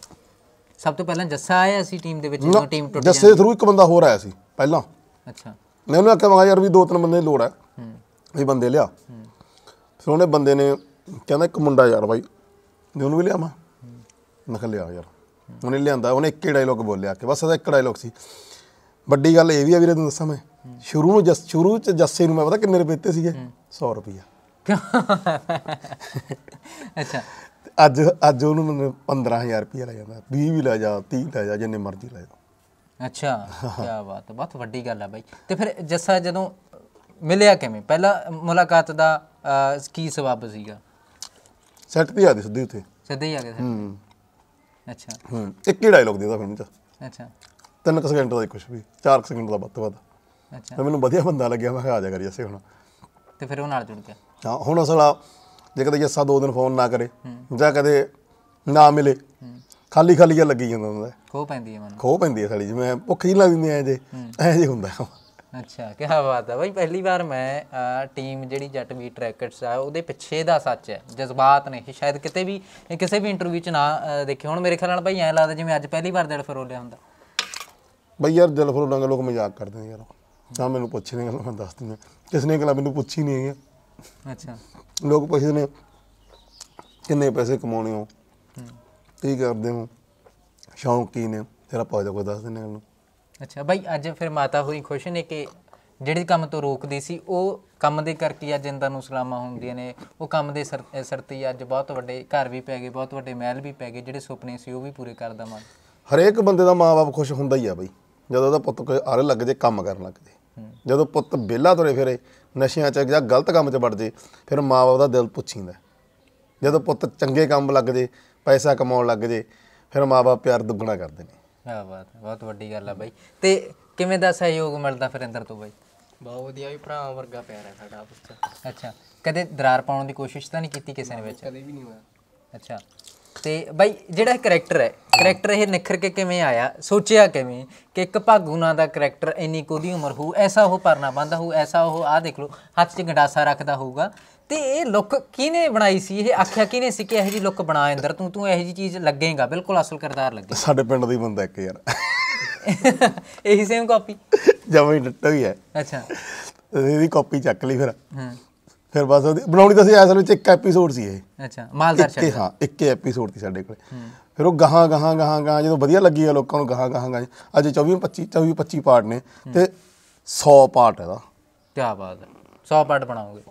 ਸਭ ਤੋਂ ਪਹਿਲਾਂ ਜੱਸਾ ਆਇਆ ਸੀ ਟੀਮ ਦੇ ਵਿੱਚ ਜਦੋਂ ਟੀਮ ਟੁੱਟ ਗਈ ਜੱਸੇ ਥਰੂ ਇੱਕ ਬੰਦਾ ਹੋਰ ਆਇਆ ਸੀ ਪਹਿਲਾਂ ਅੱਛਾ ਮੈਂ ਉਹਨੂੰ ਆਖਿਆ ਯਾਰ ਵੀ ਦੋ ਤਿੰਨ ਬੰਦੇ ਦੀ ਲੋੜ ਹੂੰ ਵੀ ਬੰਦੇ ਲਿਆ ਫਿਰ ਉਹਨੇ ਬੰਦੇ ਨੇ ਕਹਿੰਦਾ ਇੱਕ ਮੁੰਡਾ ਯਾਰ ਬਾਈ ਨੇ ਉਹਨੂੰ ਵੀ ਲਿਆ ਮੈਂ ਕਿਹਾ ਲਿਆ ਯਾਰ ਉਹਨੇ ਲਿਆਂਦਾ ਉਹਨੇ ਇੱਕੇ ਡਾਇਲੋਗ ਬੋਲਿਆ ਕਿ ਬਸ ਇਹਦਾ ਇੱਕ ਡਾਇਲੋਗ ਸੀ ਵੱਡੀ ਗੱਲ ਇਹ ਵੀ ਆ ਵੀਰੇ ਤੁਹਾਨੂੰ ਦੱਸਾਂ ਮੈਂ ਸ਼ੁਰੂ ਨੂੰ ਜਸ ਸ਼ੁਰੂ ਚ ਜੱਸੇ ਨੂੰ ਮੈਂ ਪਤਾ ਕਿੰਨੇ ਰੁਪਏ ਦਿੱਤੇ ਸੀਗੇ 100 ਰੁਪਏ ਅੱਛਾ ਅੱਜ ਅੱਜ ਉਹਨੂੰ ਮੈਂ 15000 ਰੁਪਏ ਲੈ ਜਾਂਦਾ 20 ਵੀ ਲੈ ਜਾ 30 ਲੈ ਜਾ ਜਿੰਨੇ ਮਰਜ਼ੀ ਲੈ ਜਾ ਅੱਛਾ ਕੀ ਬਾਤ ਹੈ ਬਹੁਤ ਵੱਡੀ ਗੱਲ ਹੈ ਬਾਈ ਤੇ ਫਿਰ ਜੱਸਾ ਜਦੋਂ ਮਿਲਿਆ ਕਿਵੇਂ ਪਹਿਲਾ ਮੁਲਾਕਾਤ ਦਾ ਕੀ ਸਬਬ ਸੀਗਾ ਸੈੱਟ ਤੇ ਆ ਸਿੱਧੇ ਉੱਤੇ ਸਿੱਧੇ ਹੀ ਆ ਗਏ ਹੂੰ ਅੱਛਾ ਹੂੰ ਇੱਕ ਹੀ ਡਾਇਲੌਗ ਦੇਦਾ ਫਿਲਮ ਚ ਅੱਛਾ 3 ਸਕਿੰਟ ਦਾ ਕੁਝ ਵੀ 4 ਸਕਿੰਟ ਦਾ ਬੱਤ ਤੋਂ ਅੱਛਾ ਮੈਨੂੰ ਵਧੀਆ ਬੰਦਾ ਲੱਗਿਆ ਮੈਂ ਆ ਜਾ ਕਰੀ ਜੱਸੇ ਹੁਣ ਤੇ ਫਿਰ ਉਹ ਨਾਲ ਜੁੜ ਗਿਆ ਹਾਂ ਹੁਣ ਅਸਲਾ ਜੇ ਕਦੇ ਜੱਸਾ ਦੋ ਦਿਨ ਫੋਨ ਨਾ ਕਰੇ ਜਾਂ ਕਦੇ ਨਾ ਮਿਲੇ ਖਾਲੀ ਖਾਲੀ ਜਿਹਾ ਲੱਗੀ ਜਾਂਦਾ ਹੁੰਦਾ ਖੋ ਪੈਂਦੀ ਹੈ ਮਨ ਖੋ ਪੈਂਦੀ ਹੈ ਸਾਲੀ ਜਿਵੇਂ ਭੁੱਖ ਹੀ ਲੱਗਦੀ ਜਾਂਦੀ ਐ ਜੇ ਐ ਜੇ ਹੁੰਦਾ ਅੱਛਾ ਕੀ ਬਾਤ ਹੈ ਬਈ ਪਹਿਲੀ ਵਾਰ ਮੈਂ ਟੀਮ ਜਿਹੜੀ ਜੱਟ ਵੀ ਟ੍ਰੈਕਟਸ ਆ ਉਹਦੇ ਪਿੱਛੇ ਦਾ ਸੱਚ ਹੈ ਜਜ਼ਬਾਤ ਨੇ ਸ਼ਾਇਦ ਕਿਤੇ ਵੀ ਕਿਸੇ ਵੀ ਇੰਟਰਵਿਊ 'ਚ ਨਾ ਦੇਖੇ ਹੁਣ ਮੇਰੇ ਖਿਆਲ ਨਾਲ ਬਾਈ ਐ ਲੱਗਦਾ ਜਿਵੇਂ ਅੱਜ ਪਹਿਲੀ ਵਾਰ ਦਿਲ ਫਰੋਲਿਆ ਹੁੰਦਾ ਬਈ ਯਾਰ ਦਿਲ ਫਰੋਲਾਂਗੇ ਲੋਕ ਮਜ਼ਾਕ ਕਰਦੇ ਨੇ ਯਾਰ ਤਾਂ ਮੈਨੂੰ ਪੁੱਛੇ ਨੇ ਗੱਲ ਮੈਂ ਦੱਸ ਦਿੰਦਾ ਕਿਸ ਨੇ ਗੱਲਾਂ ਮੈਨੂੰ ਪੁੱਛੀ ਨਹੀਂ ਹੈਗੀ ਅੱਛਾ ਲੋਕ ਪੁੱਛਦੇ ਨੇ ਕਿੰਨੇ ਪੈਸੇ ਕਮਾਉਣੇ ਹੋ ਕੀ ਕਰਦੇ ਹੋ ਸ਼ੌਂਕ ਕੀ ਨੇ ਤੇਰਾ ਪਾਜਾ ਕੋ ਦੱਸ ਦਿੰਦੇ ਨੂੰ ਅੱਛਾ ਭਾਈ ਅੱਜ ਫਿਰ ਮਾਤਾ ਹੋਈ ਖੁਸ਼ ਨੇ ਕਿ ਜਿਹੜੇ ਕੰਮ ਤੋਂ ਰੋਕਦੀ ਸੀ ਉਹ ਕੰਮ ਦੇ ਕਰਕੇ ਅੱਜ ਇੰਦਾਂ ਨੂੰ ਸਲਾਮਾਂ ਹੁੰਦੀਆਂ ਨੇ ਉਹ ਕੰਮ ਦੇ ਸਰਤੀ ਅੱਜ ਬਹੁਤ ਵੱਡੇ ਘਰ ਵੀ ਪੈ ਗਏ ਬਹੁਤ ਵੱਡੇ ਮਹਿਲ ਵੀ ਪੈ ਗਏ ਜਿਹੜੇ ਸੁਪਨੇ ਸੀ ਉਹ ਵੀ ਪੂਰੇ ਕਰਦਾ ਮਨ ਹਰੇਕ ਬੰਦੇ ਦਾ ਮਾਪੇ ਖੁਸ਼ ਹੁੰਦਾ ਹੀ ਆ ਬਾਈ ਜਦੋਂ ਉਹਦਾ ਪੁੱਤ ਕੋਈ ਆਰੇ ਲੱਗ ਜੇ ਕੰਮ ਕਰਨ ਲੱਗ ਜੇ ਜਦੋਂ ਪੁੱਤ ਬੇਲਾ ਤੁਰੇ ਫਿਰੇ ਨਸ਼ਿਆਂ 'ਚ ਜਾਂ ਗਲਤ ਕੰਮ 'ਚ ਵੜ ਜੇ ਫਿਰ ਮਾਪੇ ਦਾ ਦਿਲ ਪੁੱਛੀਂਦਾ ਜਦੋਂ ਪੁੱਤ ਚੰਗੇ ਕੰਮ ਲੱਗ ਜੇ ਪੈਸਾ ਕਮਾਉਣ ਲੱਗ ਜੇ ਫਿਰ ਮਾਪੇ ਪਿਆਰ ਦੁੱਗਣਾ ਕਰਦੇ ਨੇ ਆ ਬਾਤ ਬਹੁਤ ਵੱਡੀ ਗੱਲ ਆ ਬਾਈ ਤੇ ਕਿਵੇਂ ਦਾ ਸਹਿਯੋਗ ਮਿਲਦਾ ਫਿਰ ਅੰਦਰ ਤੋਂ ਬਾਈ ਬਹੁਤ ਵਧੀਆ ਵੀ ਭਰਾ ਵਰਗਾ ਪਿਆਰ ਹੈ ਸਾਡਾ ਆਪਸ ਅੱਛਾ ਕਦੇ ਦਰਾਰ ਪਾਉਣ ਦੀ ਕੋਸ਼ਿਸ਼ ਤਾਂ ਨਹੀਂ ਕੀਤੀ ਕਿਸੇ ਨੇ ਵਿੱਚ ਕਦੇ ਵੀ ਨਹੀਂ ਹੋਇਆ ਅੱਛਾ ਤੇ ਬਾਈ ਜਿਹੜਾ ਕੈਰੈਕਟਰ ਹੈ ਕੈਰੈਕਟਰ ਇਹ ਨਿਖਰ ਕੇ ਕਿਵੇਂ ਆਇਆ ਸੋਚਿਆ ਕਿਵੇਂ ਕਿ ਇੱਕ ਭਾਗੂ ਨਾਂ ਦਾ ਕੈਰੈਕਟਰ ਇੰਨੀ ਕੋਦੀ ਉਮਰ ਹੋ ਐਸਾ ਉਹ ਪਰਨਾ ਬੰਦਾ ਹੋ ਐਸਾ ਉਹ ਆ ਦੇਖ ਲਓ ਹੱਥ 'ਚ ਗੰਡਾਸਾ ਰੱਖਦਾ ਹੋਊਗਾ ਤੇ ਇਹ ਲੁੱਕ ਕਿਹਨੇ ਬਣਾਈ ਸੀ ਇਹ ਆਖਿਆ ਕਿਹਨੇ ਸੀ ਕਿ ਇਹ ਜੀ ਲੁੱਕ ਬਣਾ ਅੰਦਰ ਤੂੰ ਤੂੰ ਇਹ ਜੀ ਚੀਜ਼ ਲੱਗੇਗਾ ਬਿਲਕੁਲ ਅਸਲ ਕਰਦਾਰ ਲੱਗੇ ਸਾਡੇ ਪਿੰਡ ਦੀ ਬੰਦਾ ਇੱਕ ਯਾਰ ਇਹੀ ਸੇਮ ਕਾਪੀ ਜਮਾ ਹੀ ਡੱਟਾ ਹੀ ਹੈ ਅੱਛਾ ਇਹਦੀ ਕਾਪੀ ਚੱਕ ਲਈ ਫਿਰ ਹਾਂ ਫਿਰ ਬਸ ਬਣਾਉਣੀ ਤਾਂ ਸੀ ਅਸਲ ਵਿੱਚ ਇੱਕ ਐਪੀਸੋਡ ਸੀ ਇਹ ਅੱਛਾ ਮਾਲਦਾਰ ਸ਼ੈਡ ਹਾਂ ਇੱਕ ਐਪੀਸੋਡ ਸੀ ਸਾਡੇ ਕੋਲੇ ਫਿਰ ਉਹ ਗਾਹਾਂ ਗਾਹਾਂ ਗਾਹਾਂ ਗਾਹਾਂ ਜਦੋਂ ਵਧੀਆ ਲੱਗੀ ਆ ਲੋਕਾਂ ਨੂੰ ਗਾਹਾਂ ਗਾਹਾਂ ਗਾਹਾਂ ਅੱਜ 24 25 24 25 ਪਾਰਟ ਨੇ ਤੇ 100 ਪਾਰਟ ਇਹਦਾ ਕੀ ਬਾਤ ਹੈ 100 ਪਾਰਟ ਬਣਾਉਂਗੇ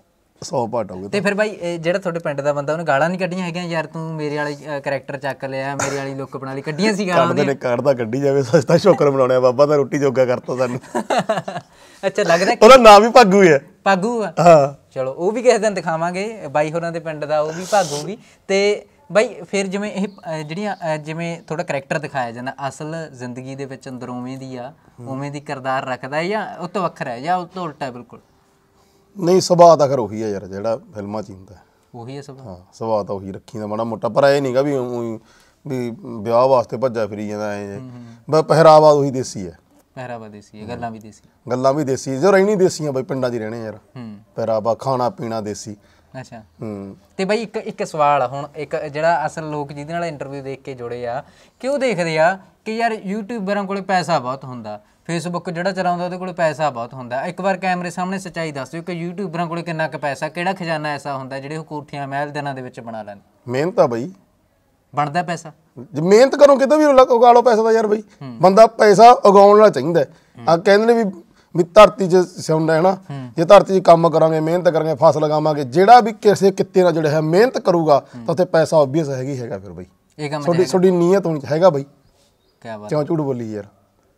100 ਪਾਰਟ ਹੋਗੇ ਤੇ ਫਿਰ ਬਾਈ ਜਿਹੜਾ ਤੁਹਾਡੇ ਪਿੰਡ ਦਾ ਬੰਦਾ ਉਹਨੇ ਗਾਲਾਂ ਨਹੀਂ ਕੱਢੀਆਂ ਹੈਗੀਆਂ ਯਾਰ ਤੂੰ ਮੇਰੇ ਵਾਲੇ ਕੈਰੈਕਟਰ ਚੱਕ ਲਿਆ ਮੇਰੇ ਵਾਲੀ ਲੁੱਕ ਬਣਾ ਲਈ ਕੱਢੀਆਂ ਸੀ ਗਾਲਾਂ ਉਹਨੇ ਕੱਢਦਾ ਕੱਢੀ ਜਾਵੇ ਸਸਤਾ ਸ਼ੋਕਰ ਬਣਾਉਣਾ ਬਾਬਾ ਤਾਂ ਰੋਟੀ ਜੋਗਾ ਕਰਤਾ ਸਾਨੂੰ ਅੱਛਾ ਲੱਗਦਾ ਉਹਦਾ ਨਾਮ ਵੀ ਪਾਗੂ ਹੈ ਪਾਗੂ ਆ ਹਾਂ ਚਲੋ ਉਹ ਵੀ ਕਿਸੇ ਦਿਨ ਦਿਖਾਵਾਂਗੇ ਬਾਈ ਹੋਰਾਂ ਦੇ ਪਿੰਡ ਦਾ ਉਹ ਵੀ ਭਾਗੋ ਵੀ ਤੇ ਬਾਈ ਫਿਰ ਜਿਵੇਂ ਇਹ ਜਿਹੜੀਆਂ ਜਿਵੇਂ ਥੋੜਾ ਕੈਰੈਕਟਰ ਦਿਖਾਇਆ ਜਾਂਦਾ ਅਸਲ ਜ਼ਿੰਦਗੀ ਦੇ ਵਿੱਚ ਅੰਦਰ ਉਵੇਂ ਦੀ ਆ ਉਵੇਂ ਦੀ ਕਿਰਦਾਰ ਰੱਖਦਾ ਹੈ ਜਾਂ ਉਹ ਤੋਂ ਵੱਖਰਾ ਹੈ ਜਾਂ ਉਹ ਤੋਂ ਉਲਟਾ ਬਿਲਕੁਲ ਨਹੀਂ ਸੁਭਾਅ ਤਾਂ ਖਰ ਉਹੀ ਹੈ ਯਾਰ ਜਿਹੜਾ ਫਿਲਮਾਂ 'ਚ ਹੁੰਦਾ ਉਹੀ ਹੈ ਸੁਭਾਅ ਹਾਂ ਸੁਭਾਅ ਤਾਂ ਉਹੀ ਰੱਖੀ ਦਾ ਮਾੜਾ ਮੋਟਾ ਪਰ ਇਹ ਨਹੀਂਗਾ ਵੀ ਵੀ ਵਿਆਹ ਵਾਸਤੇ ਭੱਜਾ ਫਿਰੀ ਜਾਂਦਾ ਐ ਬਸ ਪਹਿਰਾਵਾ ਉਹੀ ਦੇਸੀ ਹੈ ਪਹਿਰਾਵਾ ਦੇਸੀ ਹੈ ਗੱਲਾਂ ਵੀ ਦੇਸੀ ਗੱਲਾਂ ਵੀ ਦੇਸੀ ਜੋ ਰਹਿਣੀ ਦੇਸੀ ਆ ਬਈ ਪਿੰਡਾਂ ਦੀ ਰਹਿਣੇ ਯਾਰ ਪਹਿਰਾਵਾ ਖਾਣਾ ਪੀਣਾ ਦੇਸੀ ਅੱਛਾ ਹੂੰ ਤੇ ਬਈ ਇੱਕ ਇੱਕ ਸਵਾਲ ਹੁਣ ਇੱਕ ਜਿਹੜਾ ਅਸਲ ਲੋਕ ਜਿਹਦੇ ਨਾਲ ਇੰਟਰਵਿਊ ਦੇਖ ਕੇ ਜੁੜੇ ਆ ਕਿ ਉਹ ਦੇਖਦੇ ਆ ਕਿ ਯਾਰ ਯੂਟਿਊਬਰਾਂ ਕੋਲੇ ਪੈਸਾ ਬਹੁਤ ਹੁੰਦਾ ਫੇਸਬੁੱਕ ਜਿਹੜਾ ਚਲਾਉਂਦਾ ਉਹਦੇ ਕੋਲੇ ਪੈਸਾ ਬਹੁਤ ਹੁੰਦਾ ਇੱਕ ਵਾਰ ਕੈਮਰੇ ਸਾਹਮਣੇ ਸੱਚਾਈ ਦੱਸ ਦਿਓ ਕਿ ਯੂਟਿਊਬਰਾਂ ਕੋਲੇ ਕਿੰਨਾ ਕੁ ਪੈਸਾ ਕਿਹੜਾ ਖਜ਼ਾਨਾ ਐਸਾ ਹੁੰਦਾ ਜਿਹੜੇ ਉਹ ਕੋਠੀਆਂ ਮਹਿਲ ਦਿਨਾਂ ਦੇ ਵਿੱਚ ਬਣਾ ਲੈਂਦੇ ਮਿਹਨਤ ਆ ਬਈ ਬਣਦਾ ਪੈਸਾ ਜੇ ਮਿਹਨਤ ਕਰੋ ਕਿਤੇ ਵੀ ਉਗਾ ਲਓ ਪੈਸਾ ਦਾ ਯਾਰ ਬਈ ਬੰਦਾ ਪੈਸਾ ਉਗਾਉਣ ਵਾਲਾ ਚਾਹੀਦਾ ਆ ਕਹਿੰਦੇ ਨੇ ਵੀ ਵੀ ਧਰਤੀ 'ਚ ਸੌਂਦਾ ਹੈ ਨਾ ਜੇ ਧਰਤੀ 'ਚ ਕੰਮ ਕਰਾਂਗੇ ਮਿਹਨਤ ਕਰਾਂਗੇ ਫਸਲ ਲਗਾਵਾਂਗੇ ਜਿਹੜਾ ਵੀ ਕਿਸੇ ਕਿੱਤੇ ਨਾਲ ਜਿਹੜਾ ਹੈ ਮਿਹਨਤ ਕਰੂਗਾ ਤਾਂ ਉੱਥੇ ਪੈਸਾ ਆਬਵੀਅਸ ਹੈਗੀ ਹੈਗਾ ਫਿਰ ਬਈ ਤੁਹਾਡੀ ਤੁਹਾਡੀ ਨੀਅਤ ਹੋਣੀ ਹੈਗਾ ਬਈ ਕੀ ਬਾਤ ਕਿਉਂ ਝੂਠ ਬੋਲੀ ਯਾਰ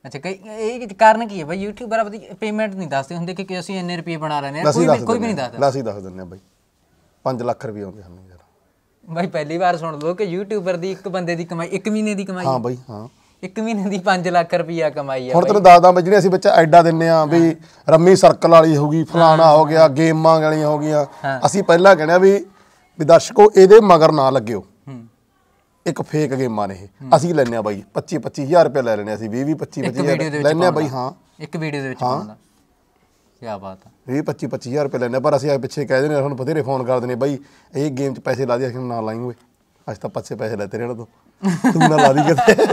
ਅੱਛਾ ਕਈ ਇਹ ਕਾਰਨ ਕੀ ਹੈ ਬਈ ਯੂਟਿਊਬਰ ਆਪਣੀ ਪੇਮੈਂਟ ਨਹੀਂ ਦੱਸਦੇ ਹੁੰਦੇ ਕਿ ਅਸੀਂ ਇੰਨੇ ਰੁਪਏ ਬਣਾ ਰਹੇ ਨੇ ਕੋਈ ਕੋਈ ਵੀ ਨਹੀਂ ਦੱਸਦਾ ਅਸੀਂ ਦੱਸ ਦਿੰਦੇ ਆ ਬਈ 5 ਲੱਖ ਰੁਪਏ ਆਉਂਦੇ ਸਾਨੂੰ ਭਾਈ ਪਹਿਲੀ ਵਾਰ ਸੁਣ ਲਓ ਕਿ ਯੂਟਿਊਬਰ ਦੀ ਇੱਕ ਬੰਦੇ ਦੀ ਕਮਾਈ ਇੱਕ ਮਹੀਨੇ ਦੀ ਕਮਾਈ ਹਾਂ ਭਾਈ ਹਾਂ ਇੱਕ ਮਹੀਨੇ ਦੀ 5 ਲੱਖ ਰੁਪਈਆ ਕਮਾਈ ਆ ਹੁਣ ਤੈਨੂੰ ਦੱਸਦਾ ਮੈਂ ਜਿਹੜੇ ਅਸੀਂ ਬੱਚਾ ਐਡਾ ਦਿੰਨੇ ਆ ਵੀ ਰੰਮੀ ਸਰਕਲ ਵਾਲੀ ਹੋ ਗਈ ਫਲਾਣਾ ਹੋ ਗਿਆ ਗੇਮਾਂ ਵਾਲੀਆਂ ਹੋ ਗਈਆਂ ਅਸੀਂ ਪਹਿਲਾਂ ਕਹਿੰਦੇ ਵੀ ਵੀ ਦਰਸ਼ਕੋ ਇਹਦੇ ਮਗਰ ਨਾ ਲੱਗਿਓ ਇੱਕ ਫੇਕ ਗੇਮਾਂ ਨੇ ਇਹ ਅਸੀਂ ਲੈਨੇ ਆ ਬਾਈ 25 25000 ਰੁਪਏ ਲੈ ਲੈਨੇ ਅਸੀਂ 20 20 25 25000 ਲੈਨੇ ਆ ਬਾਈ ਹਾਂ ਇੱਕ ਵੀਡੀਓ ਦੇ ਵਿੱਚ ਹਾਂ ਕੀ ਬਾਤ ਹੈ 25 25000 ਰੁਪਏ ਲੈਣੇ ਪਰ ਅਸੀਂ ਆ ਪਿੱਛੇ ਕਹਿ ਦਿੰਦੇ ਸਾਨੂੰ ਬਥੇਰੇ ਫੋਨ ਕਰ ਦਿੰਦੇ ਬਾਈ ਇਹ ਗੇਮ 'ਚ ਪੈਸੇ ਲਾ ਦੇ ਅਸੀਂ ਨਾ ਹੋਏ ਅੱਜ ਤਾਂ ਪੱਛੇ ਪੈਸੇ ਲੈ ਤੇਰੇ ਨਾਲ ਤੋਂ ਤੂੰ ਨਾ ਲਾ ਦੀ ਕਿਤੇ